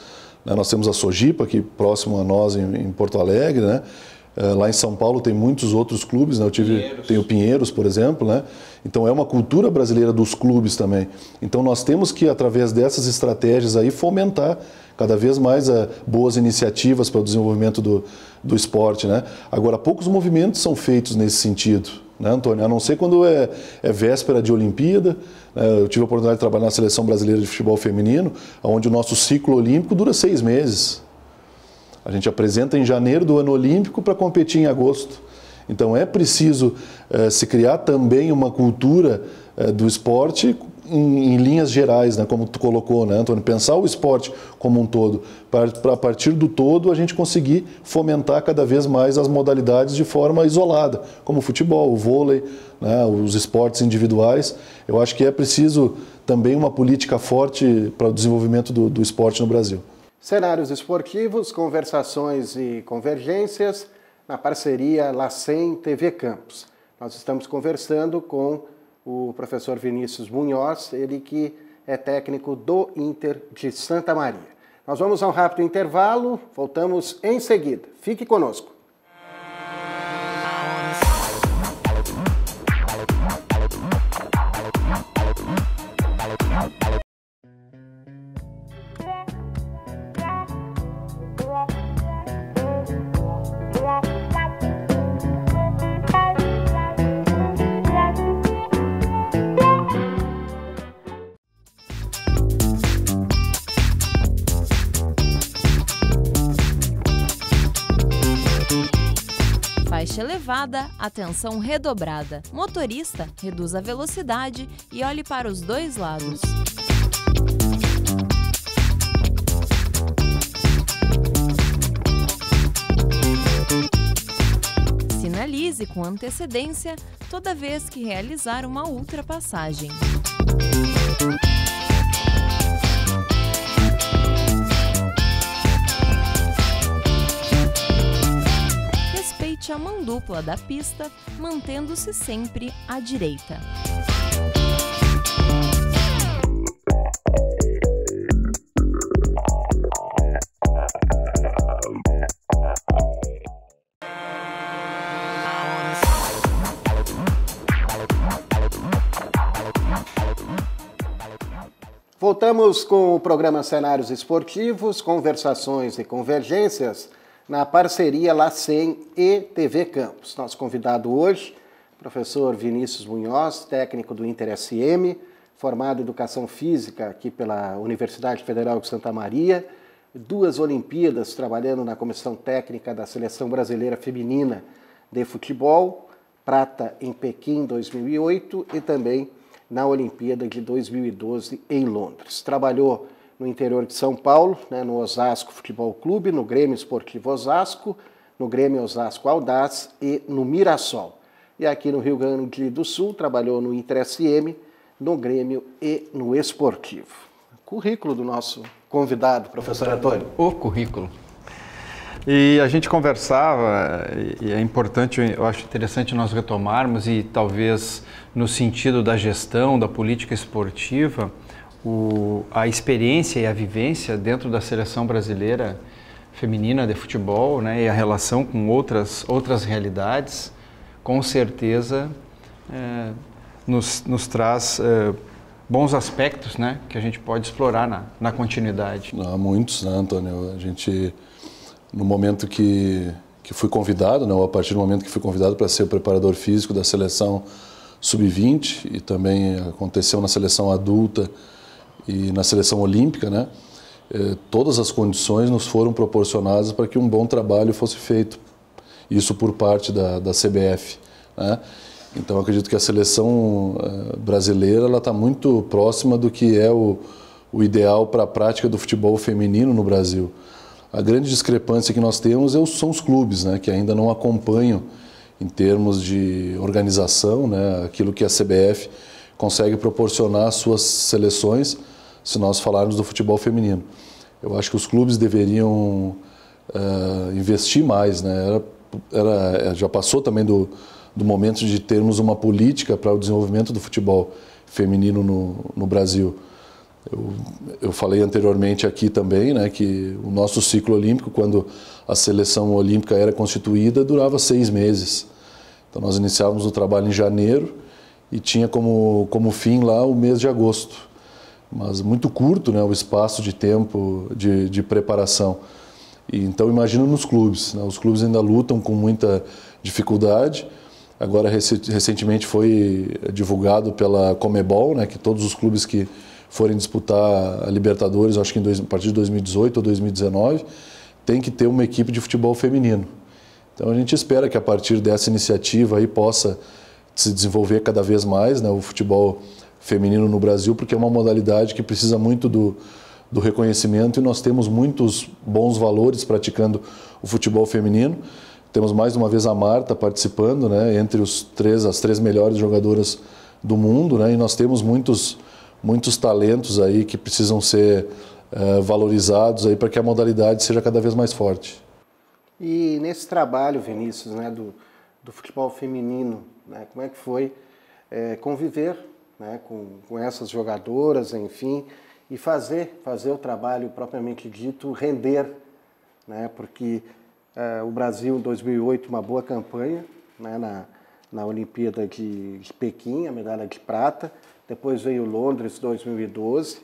Né? Nós temos a Sojipa, aqui próximo a nós, em, Porto Alegre. Né? Eh, lá em São Paulo tem muitos outros clubes. Né? Eu tive, Tem o Pinheiros, por exemplo. Né? Então é uma cultura brasileira dos clubes também. Então nós temos que, através dessas estratégias aí, fomentar Cada vez mais é, boas iniciativas para o desenvolvimento do, do esporte. Né? Agora, poucos movimentos são feitos nesse sentido. Né, Antônio? A não ser quando é, é véspera de Olimpíada. Né? Eu tive a oportunidade de trabalhar na Seleção Brasileira de Futebol Feminino, onde o nosso ciclo olímpico dura seis meses. A gente apresenta em janeiro do ano olímpico para competir em agosto. Então é preciso eh, se criar também uma cultura eh, do esporte em, em, linhas gerais, né, como tu colocou, né, Antônio, pensar o esporte como um todo, para a partir do todo a gente conseguir fomentar cada vez mais as modalidades de forma isolada, como o futebol, o vôlei, né, os esportes individuais. Eu acho que é preciso também uma política forte para o desenvolvimento do, do esporte no Brasil. Cenários esportivos, conversações e convergências na parceria Lacem TV Campos. Nós estamos conversando com o professor Vinícius Munhoz, ele que é técnico do Inter de Santa Maria. Nós vamos a um rápido intervalo, voltamos em seguida. Fique conosco. elevada, atenção redobrada. Motorista, reduza a velocidade e olhe para os dois lados. Sinalize com antecedência toda vez que realizar uma ultrapassagem. dupla da pista, mantendo-se sempre à direita. Voltamos com o programa Cenários Esportivos, Conversações e Convergências na parceria LACEN e TV Campos. Nosso convidado hoje, professor Vinícius Munhoz, técnico do Inter SM, formado em Educação Física aqui pela Universidade Federal de Santa Maria, duas Olimpíadas trabalhando na Comissão Técnica da Seleção Brasileira Feminina de Futebol, prata em Pequim 2008 e também na Olimpíada de 2012 em Londres. Trabalhou no interior de São Paulo, né, no Osasco Futebol Clube, no Grêmio Esportivo Osasco, no Grêmio Osasco Audaz e no Mirassol. E aqui no Rio Grande do Sul, trabalhou no Inter SM, no Grêmio e no Esportivo. Currículo do nosso convidado, professor Antônio. O currículo. E a gente conversava, e é importante, eu acho interessante nós retomarmos, e talvez no sentido da gestão, da política esportiva, o, a experiência e a vivência dentro da seleção brasileira feminina de futebol né, e a relação com outras, outras realidades, com certeza é, nos, nos traz é, bons aspectos né, que a gente pode explorar na, na continuidade. Há muitos, né, Antônio? A gente, no momento que, que fui convidado, né, a partir do momento que fui convidado para ser o preparador físico da seleção sub-20 e também aconteceu na seleção adulta e na seleção olímpica, né? Eh, todas as condições nos foram proporcionadas para que um bom trabalho fosse feito. Isso por parte da, da CBF. Né? Então, acredito que a seleção eh, brasileira está muito próxima do que é o, o ideal para a prática do futebol feminino no Brasil. A grande discrepância que nós temos é são os clubes, né? que ainda não acompanham em termos de organização né? aquilo que a CBF consegue proporcionar suas seleções, se nós falarmos do futebol feminino. Eu acho que os clubes deveriam uh, investir mais, né? Era, era, eh, já passou também do, do momento de termos uma política para o desenvolvimento do futebol feminino no, no Brasil. Eu, eu, falei anteriormente aqui também né, que o nosso ciclo olímpico, quando a seleção olímpica era constituída, durava seis meses. Então nós iniciávamos o trabalho em janeiro e tinha como, como fim lá o mês de agosto. Mas muito curto né, o espaço de tempo de, de preparação. E, então, imagina nos clubes. Né, os clubes ainda lutam com muita dificuldade. Agora, recentemente foi divulgado pela Comebol né, que todos os clubes que forem disputar a Libertadores, acho que dois, a partir de 2018 ou 2019, tem que ter uma equipe de futebol feminino. Então, a gente espera que a partir dessa iniciativa aí possa se desenvolver cada vez mais, né, o futebol feminino no Brasil, porque é uma modalidade que precisa muito do, do reconhecimento e nós temos muitos bons valores praticando o futebol feminino. Temos mais uma vez a Marta participando, né, entre os três, as três melhores jogadoras do mundo, né, e nós temos muitos, muitos talentos aí que precisam ser eh, valorizados aí para que a modalidade seja cada vez mais forte. E nesse trabalho, Vinícius, né, do, do futebol feminino, né? Como é que foi é, conviver, né? Com, com essas jogadoras, enfim, e fazer fazer o trabalho propriamente dito render, né? Porque é, o Brasil em 2008 uma boa campanha, né? Na na Olimpíada de, de Pequim, a medalha de prata. Depois veio Londres 2012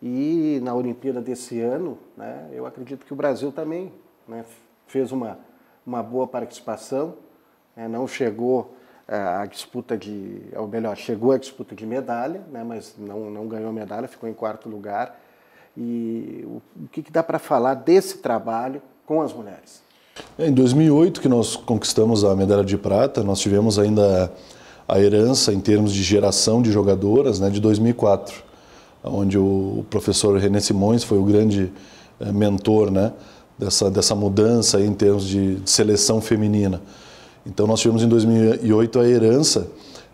e na Olimpíada desse ano, né, eu acredito que o Brasil também né, fez uma, uma boa participação. Né? Não chegou é, a disputa de, é ou melhor, chegou a disputa de medalha, né? mas não, não ganhou medalha, ficou em quarto lugar. E o, o que, que dá para falar desse trabalho com as mulheres? Em 2008 que nós conquistamos a medalha de prata, nós tivemos ainda a herança em termos de geração de jogadoras, né, de 2004, onde o professor René Simões foi o grande eh, mentor, né, dessa dessa mudança em termos de, de seleção feminina. Então nós tivemos em 2008 a herança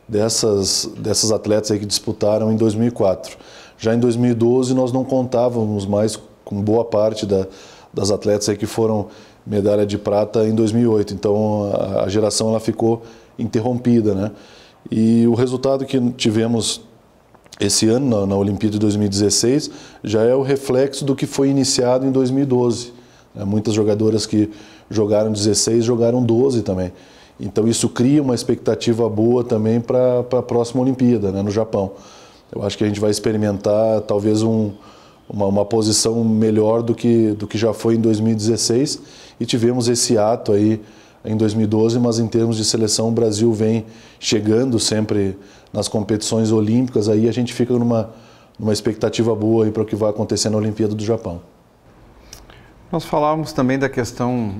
dessas, dessas atletas aí que disputaram em 2004. Já em 2012 nós não contávamos mais com boa parte da, das atletas aí que foram medalha de prata em 2008. Então a, a geração ela ficou interrompida, né? E o resultado que tivemos esse ano na, na, Olimpíada de 2016 já é o reflexo do que foi iniciado em 2012. Né? Muitas jogadoras que jogaram 16 jogaram 12 também. Então isso cria uma expectativa boa também para a próxima Olimpíada, né, no Japão. Eu acho que a gente vai experimentar talvez um, uma, uma, posição melhor do que, do que já foi em 2016 e tivemos esse ato aí em 2012, mas em termos de seleção o Brasil vem chegando sempre nas competições olímpicas, aí a gente fica numa, numa expectativa boa para o que vai acontecer na Olimpíada do Japão. Nós falávamos também da questão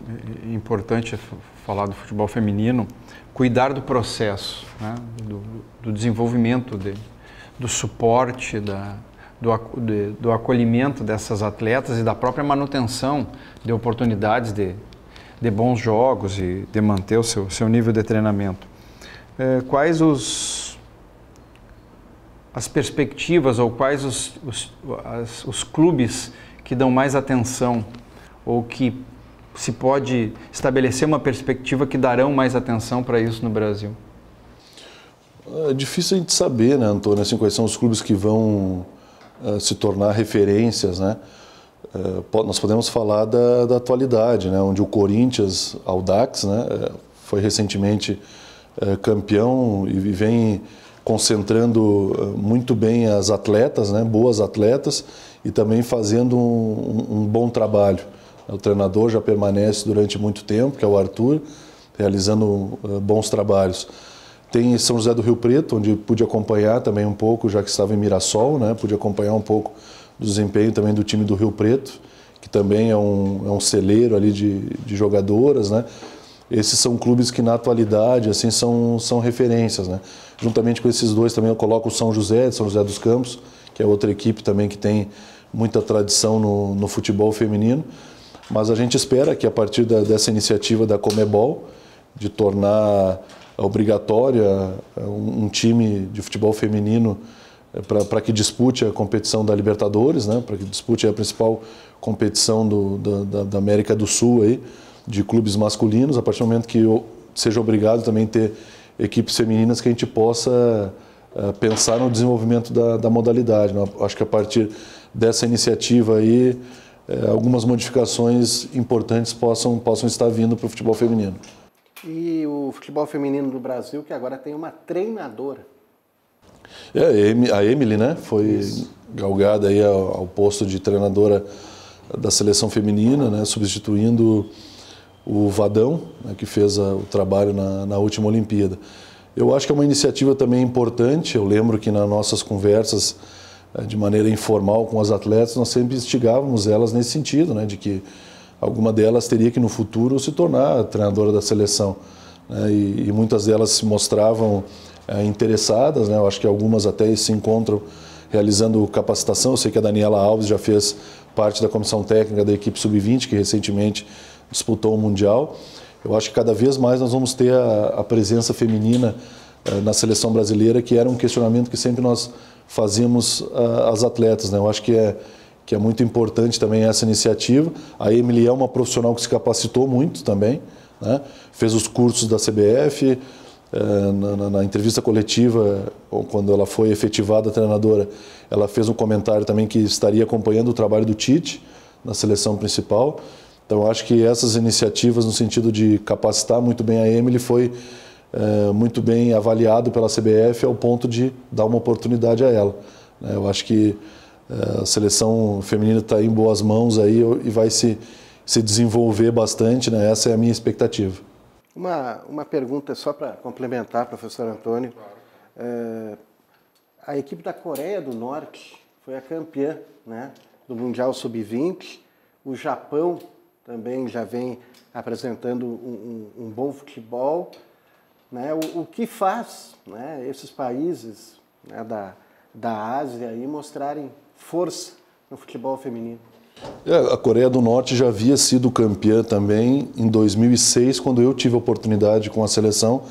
eh, eh, importante é falar do futebol feminino, cuidar do processo, né? do, do, desenvolvimento dele, do suporte, da, do, de, do acolhimento dessas atletas e da própria manutenção de oportunidades de, de bons jogos e de manter o seu, seu nível de treinamento. É, quais os, as perspectivas ou quais os, os, as, os clubes que dão mais atenção ou que se pode estabelecer uma perspectiva que darão mais atenção para isso no Brasil? É difícil a gente saber, né, Antônio, assim, quais são os clubes que vão uh, se tornar referências, né? Uh, nós podemos falar da, da, atualidade, né, onde o Corinthians, Aldax, né, eh, foi recentemente uh, campeão e vem concentrando muito bem as atletas, né, boas atletas, e também fazendo um, um bom trabalho. É o treinador já permanece durante muito tempo, que é o Arthur, realizando eh, bons trabalhos. Tem São José do Rio Preto, onde pude acompanhar também um pouco, já que estava em Mirassol, né? pude acompanhar um pouco do desempenho também do time do Rio Preto, que também é um, é um celeiro ali de, de jogadoras. Né? Esses são clubes que na atualidade assim são, são referências. Né? Juntamente com esses dois também eu coloco o São José, São José dos Campos, que é outra equipe também que tem muita tradição no, no futebol feminino. Mas a gente espera que a partir da, dessa iniciativa da Comebol, de tornar obrigatória é, um, um time de futebol feminino é, para que dispute a competição da Libertadores, né? para que dispute a principal competição do, da, da, América do Sul aí, de clubes masculinos, a partir do momento que eu seja obrigado também ter equipes femininas que a gente possa uh, pensar no desenvolvimento da, da modalidade. Né? Acho que a partir dessa iniciativa aí, é, algumas modificações importantes possam, possam estar vindo para o futebol feminino. E o futebol feminino do Brasil, que agora tem uma treinadora. É, a Emily, né? Foi Isso. galgada aí ao, ao, posto de treinadora da seleção feminina, né? Substituindo o Vadão, né? que fez a, o trabalho na, na última Olimpíada. Eu acho que é uma iniciativa também importante. Eu lembro que nas nossas conversas é, de maneira informal com as atletas, nós sempre instigávamos elas nesse sentido, né, de que alguma delas teria que no futuro se tornar treinadora da seleção. Né, e, e, muitas delas se mostravam é, interessadas, né, eu acho que algumas até se encontram realizando capacitação. Eu sei que a Daniela Alves já fez parte da comissão técnica da equipe sub-20, que recentemente disputou o Mundial. Eu acho que cada vez mais nós vamos ter a, a presença feminina é, na seleção brasileira, que era um questionamento que sempre nós fazíamos uh, as atletas. Né? Eu acho que é, que é muito importante também essa iniciativa. A Emily é uma profissional que se capacitou muito também, né? fez os cursos da CBF. Eh, na, na, na, entrevista coletiva, quando ela foi efetivada treinadora, ela fez um comentário também que estaria acompanhando o trabalho do Tite na seleção principal. Então, acho que essas iniciativas, no sentido de capacitar muito bem a Emily, foi eh, muito bem avaliado pela CBF ao ponto de dar uma oportunidade a ela. Né? Eu acho que eh, a seleção feminina está em boas mãos aí e vai se, se desenvolver bastante, né? essa é a minha expectativa. Uma, uma pergunta só para complementar, professor Antônio. É, a equipe da Coreia do Norte foi a campeã né, do Mundial Sub-20. O Japão também já vem apresentando um, um, um bom futebol. Né? O, o, que faz né, esses países né, da, da Ásia aí mostrarem força no futebol feminino? É, a Coreia do Norte já havia sido campeã também em 2006, quando eu tive a oportunidade com a seleção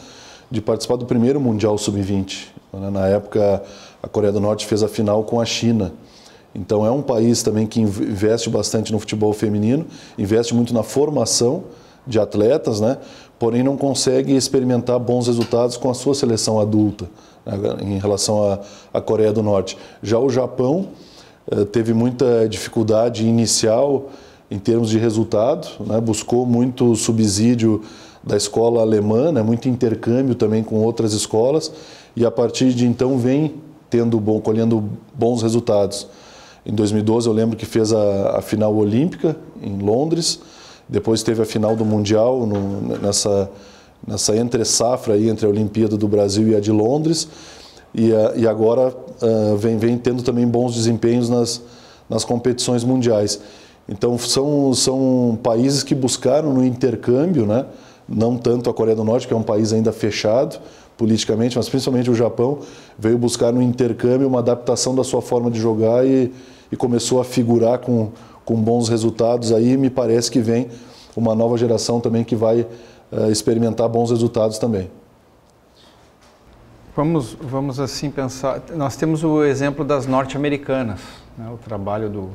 de participar do primeiro Mundial Sub-20. Né, na época, a Coreia do Norte fez a final com a China. Então, é um país também que investe bastante no futebol feminino, investe muito na formação de atletas, né? porém não consegue experimentar bons resultados com a sua seleção adulta né? em relação à Coreia do Norte. Já o Japão eh, teve muita dificuldade inicial em termos de resultado, né? buscou muito subsídio da escola alemã, né? muito intercâmbio também com outras escolas e a partir de então vem tendo bom, colhendo bons resultados. Em 2012 eu lembro que fez a, a final olímpica em Londres, depois teve a final do Mundial, no, nessa, nessa entre-safra entre a Olimpíada do Brasil e a de Londres. E, a, eh, e agora eh, vem, vem tendo também bons desempenhos nas, nas competições mundiais. Então, são, são países que buscaram no intercâmbio, né? não tanto a Coreia do Norte, que é um país ainda fechado politicamente, mas principalmente o Japão, veio buscar no intercâmbio uma adaptação da sua forma de jogar e, e começou a figurar com, com bons resultados. Aí me parece que vem uma nova geração também que vai uh, experimentar bons resultados também. Vamos, vamos assim pensar. Nós temos o exemplo das norte-americanas, né? o trabalho do,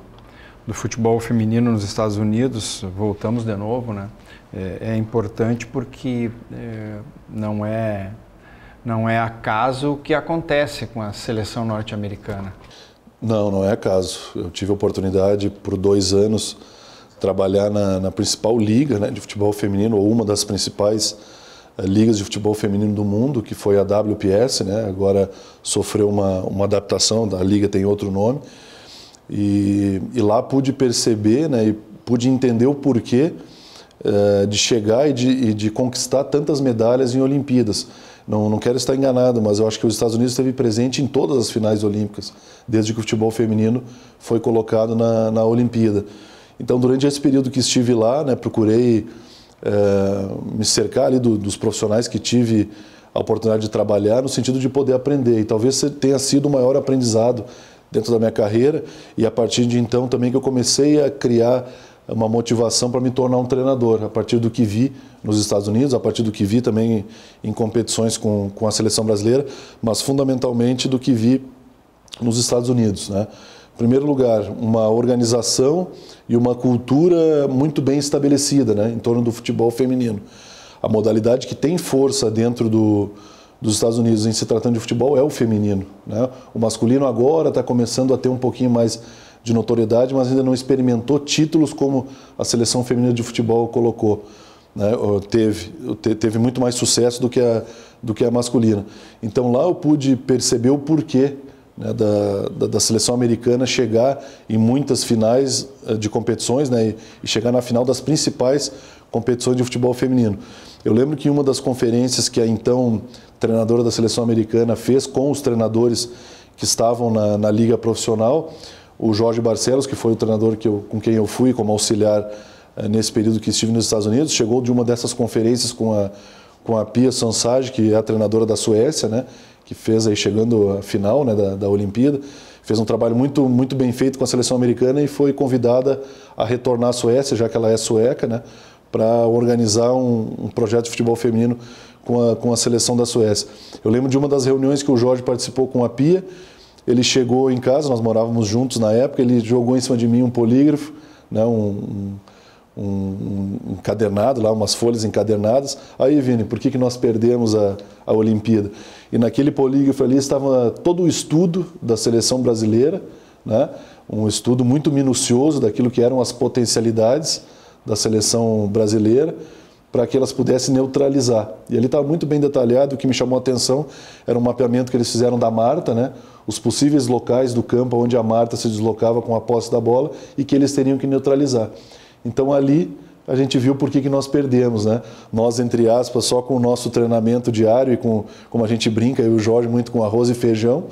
do futebol feminino nos Estados Unidos. Voltamos de novo, né? É, é importante porque é, não é não é acaso o que acontece com a seleção norte-americana. Não, não é caso. Eu tive a oportunidade por dois anos trabalhar na, na principal liga né, de futebol feminino, ou uma das principais uh, ligas de futebol feminino do mundo, que foi a WPS, né, agora sofreu uma, uma adaptação, a liga tem outro nome. E, e lá pude perceber né, e pude entender o porquê uh, de chegar e de, e de conquistar tantas medalhas em Olimpíadas não, não quero estar enganado, mas eu acho que os Estados Unidos esteve presente em todas as finais olímpicas, desde que o futebol feminino foi colocado na, na Olimpíada. Então, durante esse período que estive lá, né, procurei é, me cercar ali do, dos profissionais que tive a oportunidade de trabalhar, no sentido de poder aprender. E talvez tenha sido o maior aprendizado dentro da minha carreira, e a partir de então também que eu comecei a criar uma motivação para me tornar um treinador, a partir do que vi nos Estados Unidos, a partir do que vi também em competições com, com a seleção brasileira, mas fundamentalmente do que vi nos Estados Unidos. Né? Em primeiro lugar, uma organização e uma cultura muito bem estabelecida né? em torno do futebol feminino. A modalidade que tem força dentro do, dos Estados Unidos em se tratando de futebol é o feminino. Né? O masculino agora está começando a ter um pouquinho mais de notoriedade, mas ainda não experimentou títulos como a seleção feminina de futebol colocou. Né? Teve, teve muito mais sucesso do que, a, do que a masculina. Então lá eu pude perceber o porquê né, da, da, da, seleção americana chegar em muitas finais eh, de competições né, e, chegar na final das principais competições de futebol feminino. Eu lembro que uma das conferências que a então treinadora da seleção americana fez com os treinadores que estavam na, na liga profissional o Jorge Barcelos, que foi o treinador que eu, com quem eu fui como auxiliar eh, nesse período que estive nos Estados Unidos, chegou de uma dessas conferências com a, com a Pia Sansage, que é a treinadora da Suécia, né, que fez aí chegando a final né, da, da Olimpíada, fez um trabalho muito, muito bem feito com a seleção americana e foi convidada a retornar à Suécia, já que ela é sueca, né, para organizar um, um, projeto de futebol feminino com a, com a seleção da Suécia. Eu lembro de uma das reuniões que o Jorge participou com a Pia, ele chegou em casa, nós morávamos juntos na época, ele jogou em cima de mim um polígrafo, né, um, um, um encadernado lá, umas folhas encadernadas. Aí, Vini, por que, que nós perdemos a, a Olimpíada? E naquele polígrafo ali estava todo o estudo da seleção brasileira, né, um estudo muito minucioso daquilo que eram as potencialidades da seleção brasileira para que elas pudessem neutralizar. E ali estava muito bem detalhado, o que me chamou a atenção era um mapeamento que eles fizeram da Marta, né? os possíveis locais do campo onde a Marta se deslocava com a posse da bola e que eles teriam que neutralizar. Então ali a gente viu por que, que nós perdemos, né? Nós, entre aspas, só com o nosso treinamento diário e com, como a gente brinca, eu e o Jorge, muito com arroz e feijão,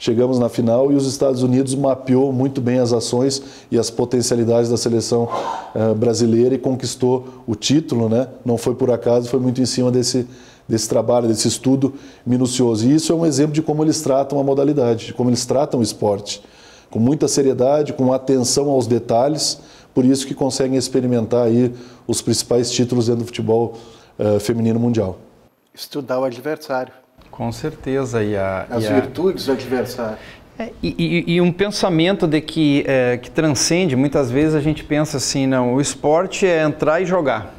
Chegamos na final e os Estados Unidos mapeou muito bem as ações e as potencialidades da seleção eh, brasileira e conquistou o título, né? Não foi por acaso, foi muito em cima desse desse trabalho, desse estudo minucioso. E isso é um exemplo de como eles tratam a modalidade, de como eles tratam o esporte, com muita seriedade, com atenção aos detalhes. Por isso que conseguem experimentar aí os principais títulos dentro do futebol uh, feminino mundial. Estudar o adversário. Com certeza. E a, As e a... virtudes do adversário. É, e, e, e, um pensamento de que, é, que transcende, muitas vezes a gente pensa assim, não, o esporte é entrar e jogar.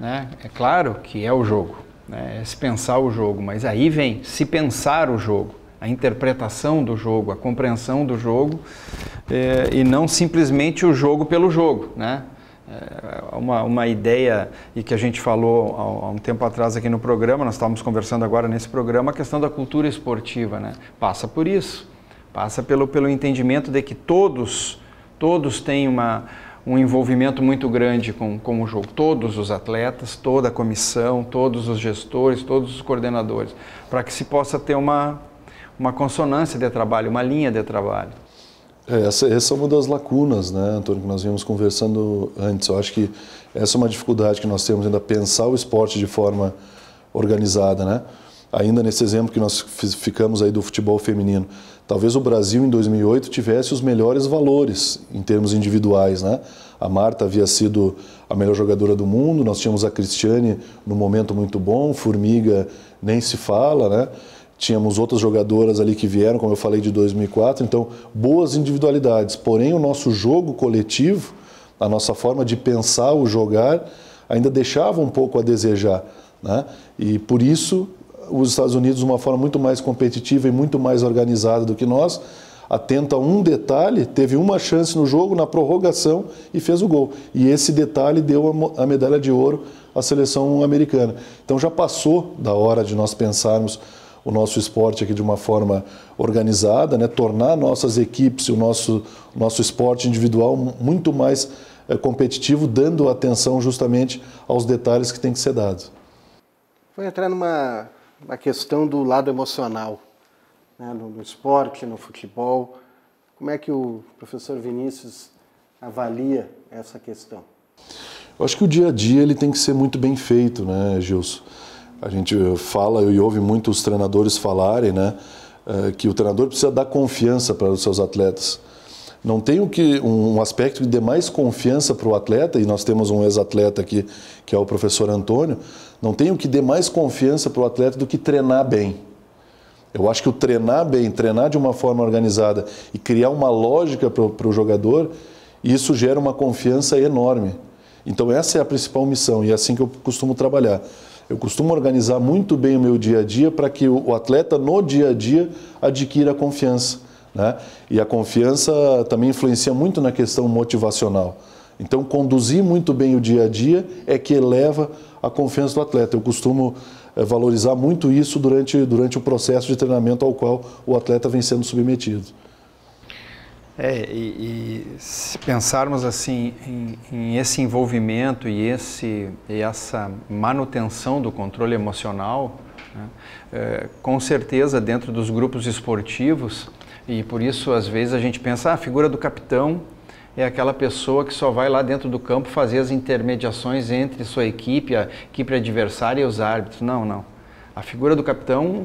Né? É claro que é o jogo, né? é se pensar o jogo, mas aí vem se pensar o jogo, a interpretação do jogo, a compreensão do jogo, é, e não simplesmente o jogo pelo jogo. Né? É, uma, uma ideia e que a gente falou há um tempo atrás aqui no programa, nós estávamos conversando agora nesse programa, a questão da cultura esportiva, né? Passa por isso, passa pelo, pelo entendimento de que todos, todos têm uma, um envolvimento muito grande com, com o jogo, todos os atletas, toda a comissão, todos os gestores, todos os coordenadores, para que se possa ter uma, uma consonância de trabalho, uma linha de trabalho. É, essa, essa é uma das lacunas, né, Antônio, que nós vínhamos conversando antes. Eu acho que essa é uma dificuldade que nós temos ainda, pensar o esporte de forma organizada, né? Ainda nesse exemplo que nós ficamos aí do futebol feminino. Talvez o Brasil, em 2008, tivesse os melhores valores em termos individuais, né? A Marta havia sido a melhor jogadora do mundo, nós tínhamos a Cristiane no momento muito bom, Formiga nem se fala, né? Tínhamos outras jogadoras ali que vieram, como eu falei, de 2004, então boas individualidades. Porém, o nosso jogo coletivo, a nossa forma de pensar o jogar, ainda deixava um pouco a desejar. Né? E por isso, os Estados Unidos, de uma forma muito mais competitiva e muito mais organizada do que nós, atenta a um detalhe, teve uma chance no jogo, na prorrogação, e fez o gol. E esse detalhe deu a medalha de ouro à seleção americana. Então já passou da hora de nós pensarmos o nosso esporte aqui de uma forma organizada, né? tornar nossas equipes e o nosso, nosso esporte individual muito mais é, competitivo, dando atenção justamente aos detalhes que tem que ser dados. Vou entrar numa, numa questão do lado emocional, né? no, no esporte, no futebol. Como é que o professor Vinícius avalia essa questão? Eu acho que o dia a dia ele tem que ser muito bem feito, né, Gilson? A gente eh, fala e ouve muitos treinadores falarem, né? Eh, que o treinador precisa dar confiança para os seus atletas. Não tem o que, um aspecto que dê mais confiança para o atleta, e nós temos um ex-atleta aqui, que é o professor Antônio, não tem o que dê mais confiança para o atleta do que treinar bem. Eu acho que o treinar bem, treinar de uma forma organizada e criar uma lógica para o jogador, isso gera uma confiança enorme. Então essa é a principal missão e é assim que eu costumo trabalhar. Eu costumo organizar muito bem o meu dia a dia para que o atleta no dia a dia adquira confiança. Né? E a confiança também influencia muito na questão motivacional. Então, conduzir muito bem o dia a dia é que eleva a confiança do atleta. Eu costumo eh, valorizar muito isso durante, durante o processo de treinamento ao qual o atleta vem sendo submetido. É, e, e, se pensarmos assim em, em esse envolvimento e, esse, e essa manutenção do controle emocional, né, é, com certeza dentro dos grupos esportivos, e por isso às vezes a gente pensa, ah, a figura do capitão é aquela pessoa que só vai lá dentro do campo fazer as intermediações entre sua equipe, a equipe adversária e os árbitros. Não, não a figura do capitão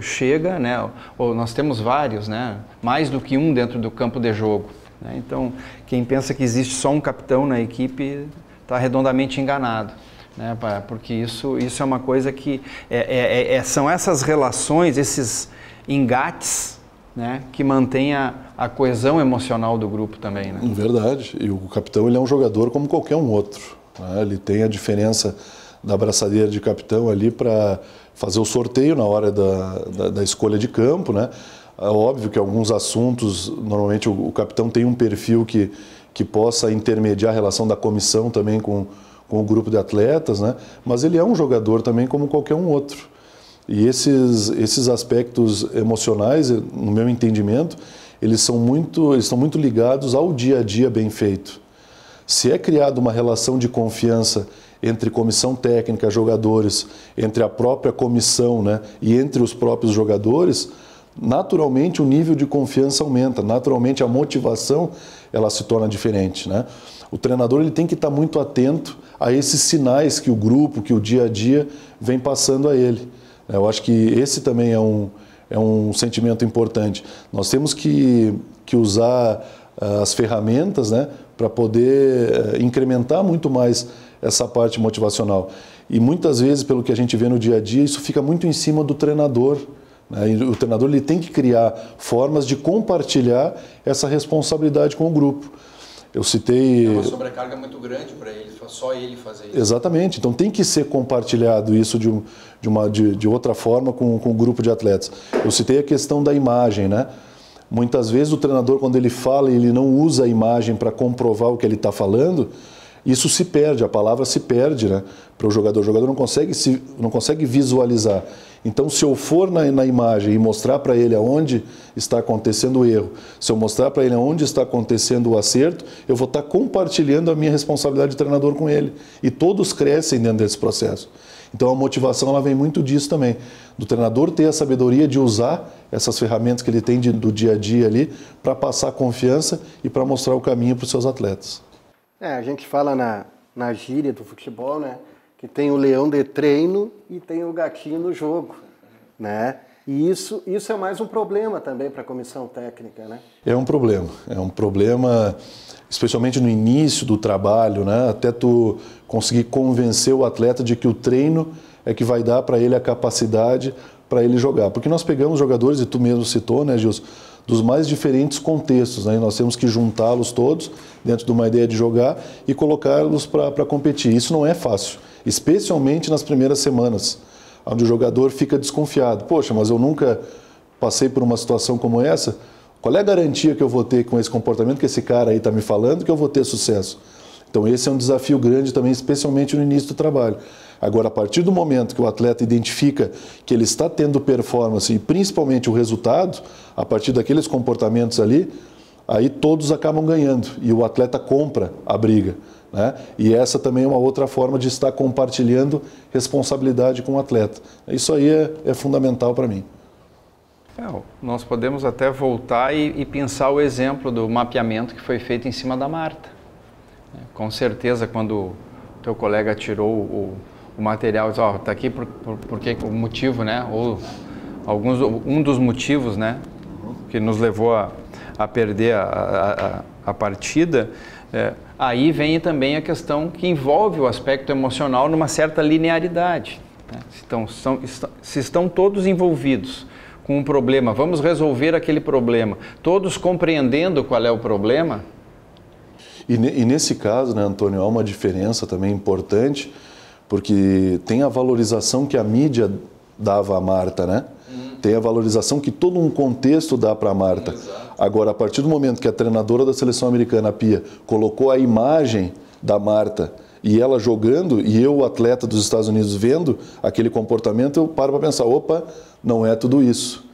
chega, né? Ou nós temos vários, né? Mais do que um dentro do campo de jogo. Né? Então, quem pensa que existe só um capitão na equipe está redondamente enganado. Né, porque isso, isso é uma coisa que é, é, é, é, são essas relações, esses engates né, que mantém a, a, coesão emocional do grupo também. Né? Verdade. E o capitão ele é um jogador como qualquer um outro. Né? Ele tem a diferença da braçadeira de capitão ali para fazer o sorteio na hora da, da, da escolha de campo, né? É óbvio que alguns assuntos, normalmente o, o, capitão tem um perfil que, que possa intermediar a relação da comissão também com, com o grupo de atletas, né? Mas ele é um jogador também como qualquer um outro. E esses, esses aspectos emocionais, no meu entendimento, eles são muito, eles estão muito ligados ao dia a dia bem feito. Se é criada uma relação de confiança entre comissão técnica, jogadores, entre a própria comissão né, e entre os próprios jogadores, naturalmente o nível de confiança aumenta, naturalmente a motivação ela se torna diferente. Né? O treinador ele tem que estar muito atento a esses sinais que o grupo, que o dia a dia vem passando a ele. Né. Eu acho que esse também é um, é um sentimento importante. Nós temos que, que usar ah, as ferramentas né, para poder eh, incrementar muito mais essa parte motivacional. E muitas vezes, pelo que a gente vê no dia a dia, isso fica muito em cima do treinador. Né? O treinador ele tem que criar formas de compartilhar essa responsabilidade com o grupo. Eu citei. É uma sobrecarga muito grande para ele, só ele fazer isso. Exatamente. Então tem que ser compartilhado isso de, de, uma, de, de outra forma com, com o grupo de atletas. Eu citei a questão da imagem, né? Muitas vezes o treinador, quando ele fala e ele não usa a imagem para comprovar o que ele está falando, isso se perde, a palavra se perde né, para o jogador. O jogador não consegue, se, não consegue visualizar. Então, se eu for na, na imagem e mostrar para ele aonde está acontecendo o erro, se eu mostrar para ele aonde está acontecendo o acerto, eu vou estar tá compartilhando a minha responsabilidade de treinador com ele. E todos crescem dentro desse processo. Então, a motivação ela vem muito disso também, do treinador ter a sabedoria de usar essas ferramentas que ele tem de, do dia a dia ali para passar confiança e para mostrar o caminho para os seus atletas. É, a gente fala na, na gíria do futebol, né? Que tem o leão de treino e tem o gatinho no jogo, né? E isso, isso é mais um problema também para a comissão técnica, né? É um problema, é um problema, especialmente no início do trabalho, né? Até tu conseguir convencer o atleta de que o treino é que vai dar para ele a capacidade para ele jogar. Porque nós pegamos jogadores, e tu mesmo citou, né, Gilson? dos mais diferentes contextos. Né? nós temos que juntá-los todos dentro de uma ideia de jogar e colocá-los para competir. Isso não é fácil, especialmente nas primeiras semanas, onde o jogador fica desconfiado. Poxa, mas eu nunca passei por uma situação como essa. Qual é a garantia que eu vou ter com esse comportamento que esse cara aí está me falando que eu vou ter sucesso? Então esse é um desafio grande também, especialmente no início do trabalho. Agora, a partir do momento que o atleta identifica que ele está tendo performance e principalmente o resultado, a partir daqueles comportamentos ali, aí todos acabam ganhando e o atleta compra a briga. Né? E essa também é uma outra forma de estar compartilhando responsabilidade com o atleta. Isso aí é, é fundamental para mim. É, nós podemos até voltar e, e pensar o exemplo do mapeamento que foi feito em cima da Marta. Com certeza, quando teu colega tirou o, o material, disse, ó, oh, tá aqui por, por, porque o motivo, né? Ou alguns, um dos motivos, né? Que nos levou a, a perder a, a, a partida. É, aí vem também a questão que envolve o aspecto emocional numa certa linearidade. Né? Então, são, se estão todos envolvidos com um problema, vamos resolver aquele problema, todos compreendendo qual é o problema, e, e nesse caso, né, Antônio, há uma diferença também importante, porque tem a valorização que a mídia dava a Marta, né? Uhum. Tem a valorização que todo um contexto dá para a Marta. Exato. Agora, a partir do momento que a treinadora da seleção americana, a Pia, colocou a imagem da Marta e ela jogando e eu, atleta dos Estados Unidos, vendo aquele comportamento, eu paro para pensar: opa, não é tudo isso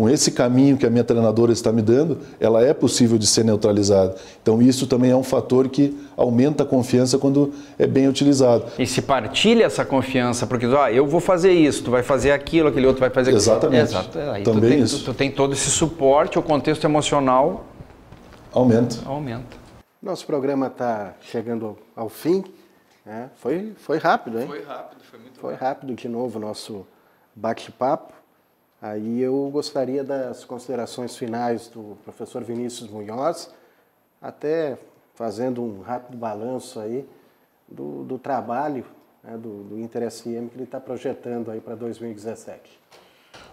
com esse caminho que a minha treinadora está me dando, ela é possível de ser neutralizada. Então isso também é um fator que aumenta a confiança quando é bem utilizado. E se partilha essa confiança, porque ah, eu vou fazer isso, tu vai fazer aquilo, aquele outro vai fazer aquilo. Exatamente. É, também tu tem, isso. Tu, tu tem todo esse suporte, o contexto emocional aumenta. Aumenta. Nosso programa está chegando ao fim. É, foi, foi rápido, hein? Foi rápido, foi muito Foi rápido, rápido de novo o nosso bate-papo. Aí eu gostaria das considerações finais do professor Vinícius Munhoz, até fazendo um rápido balanço aí do, do trabalho né, do, do InterSM que ele está projetando aí para 2017.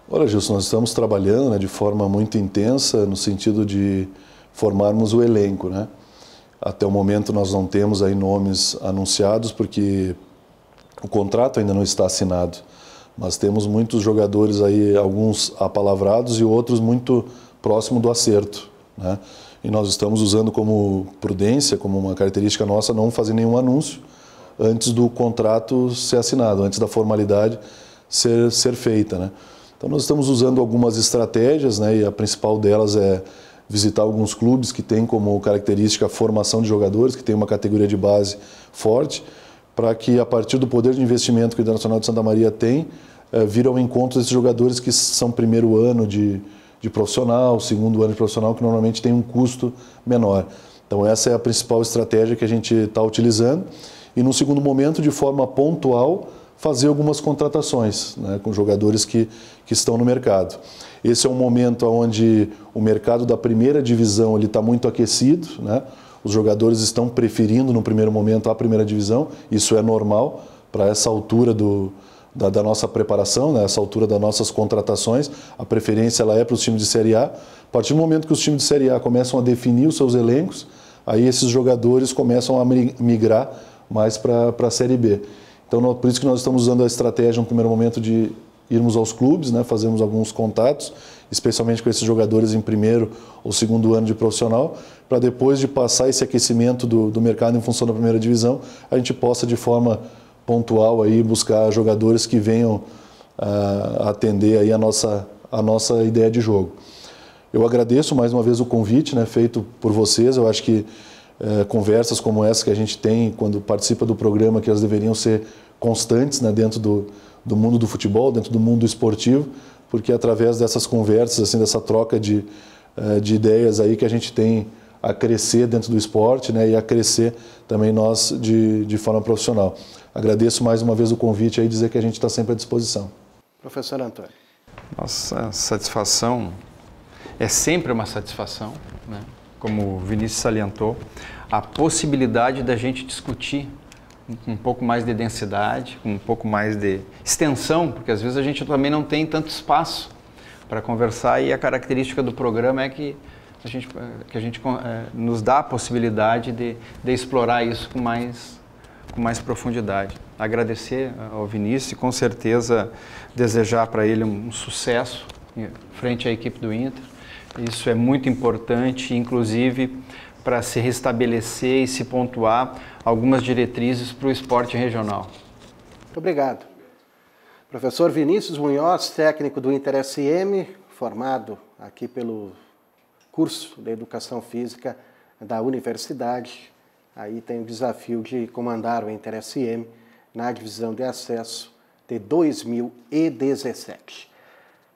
Olha, Gilson, nós estamos trabalhando né, de forma muito intensa no sentido de formarmos o elenco, né? Até o momento nós não temos aí nomes anunciados porque o contrato ainda não está assinado. Mas temos muitos jogadores aí, alguns apalavrados e outros muito próximo do acerto. Né? E nós estamos usando como prudência, como uma característica nossa, não fazer nenhum anúncio antes do contrato ser assinado, antes da formalidade ser, ser feita. Né? Então nós estamos usando algumas estratégias, né? e a principal delas é visitar alguns clubes que têm como característica a formação de jogadores, que tem uma categoria de base forte para que, a partir do poder de investimento que o Internacional de Santa Maria tem, é, eh, vir ao encontro desses jogadores que são primeiro ano de, de profissional, segundo ano de profissional, que normalmente tem um custo menor. Então, essa é a principal estratégia que a gente está utilizando. E, no segundo momento, de forma pontual, fazer algumas contratações né, com jogadores que, que estão no mercado. Esse é um momento onde o mercado da primeira divisão está muito aquecido, né? Os jogadores estão preferindo, no primeiro momento, a primeira divisão, isso é normal para essa altura do, da, da, nossa preparação, né? essa altura das nossas contratações. A preferência ela é para os times de Série A. A partir do momento que os times de Série A começam a definir os seus elencos, aí esses jogadores começam a migrar mais para a Série B. Então, por isso que nós estamos usando a estratégia, no primeiro momento, de irmos aos clubes, né? fazemos alguns contatos especialmente com esses jogadores em primeiro ou segundo ano de profissional, para depois de passar esse aquecimento do, do mercado em função da primeira divisão, a gente possa de forma pontual aí buscar jogadores que venham ah, atender aí a nossa, a nossa ideia de jogo. Eu agradeço mais uma vez o convite né, feito por vocês. Eu acho que é, conversas como essa que a gente tem quando participa do programa, que elas deveriam ser constantes né, dentro do, do mundo do futebol, dentro do mundo esportivo, porque é através dessas conversas, assim, dessa troca de, eh, de ideias aí que a gente tem a crescer dentro do esporte né, e a crescer também nós de, de forma profissional. Agradeço mais uma vez o convite e dizer que a gente está sempre à disposição. Professor Antônio. Nossa, satisfação é sempre uma satisfação, né? como o Vinícius salientou, a possibilidade da gente discutir com um pouco mais de densidade, com um pouco mais de extensão, porque às vezes a gente também não tem tanto espaço para conversar e a característica do programa é que a gente, que a gente é, nos dá a possibilidade de, de explorar isso com mais, com mais profundidade. Agradecer ao Vinícius e com certeza desejar para ele um, um sucesso frente à equipe do Inter. Isso é muito importante, inclusive para se restabelecer e se pontuar algumas diretrizes para o esporte regional. Muito obrigado. Professor Vinícius Munhoz, técnico do Inter SM, formado aqui pelo curso de Educação Física da Universidade. Aí tem o desafio de comandar o Inter SM na divisão de acesso de 2017.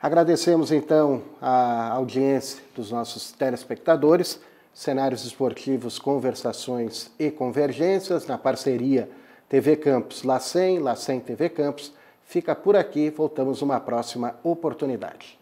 Agradecemos então a audiência dos nossos telespectadores. Cenários esportivos, conversações e convergências na parceria TV Campos Lacem, Lacem TV Campos. Fica por aqui, voltamos numa próxima oportunidade.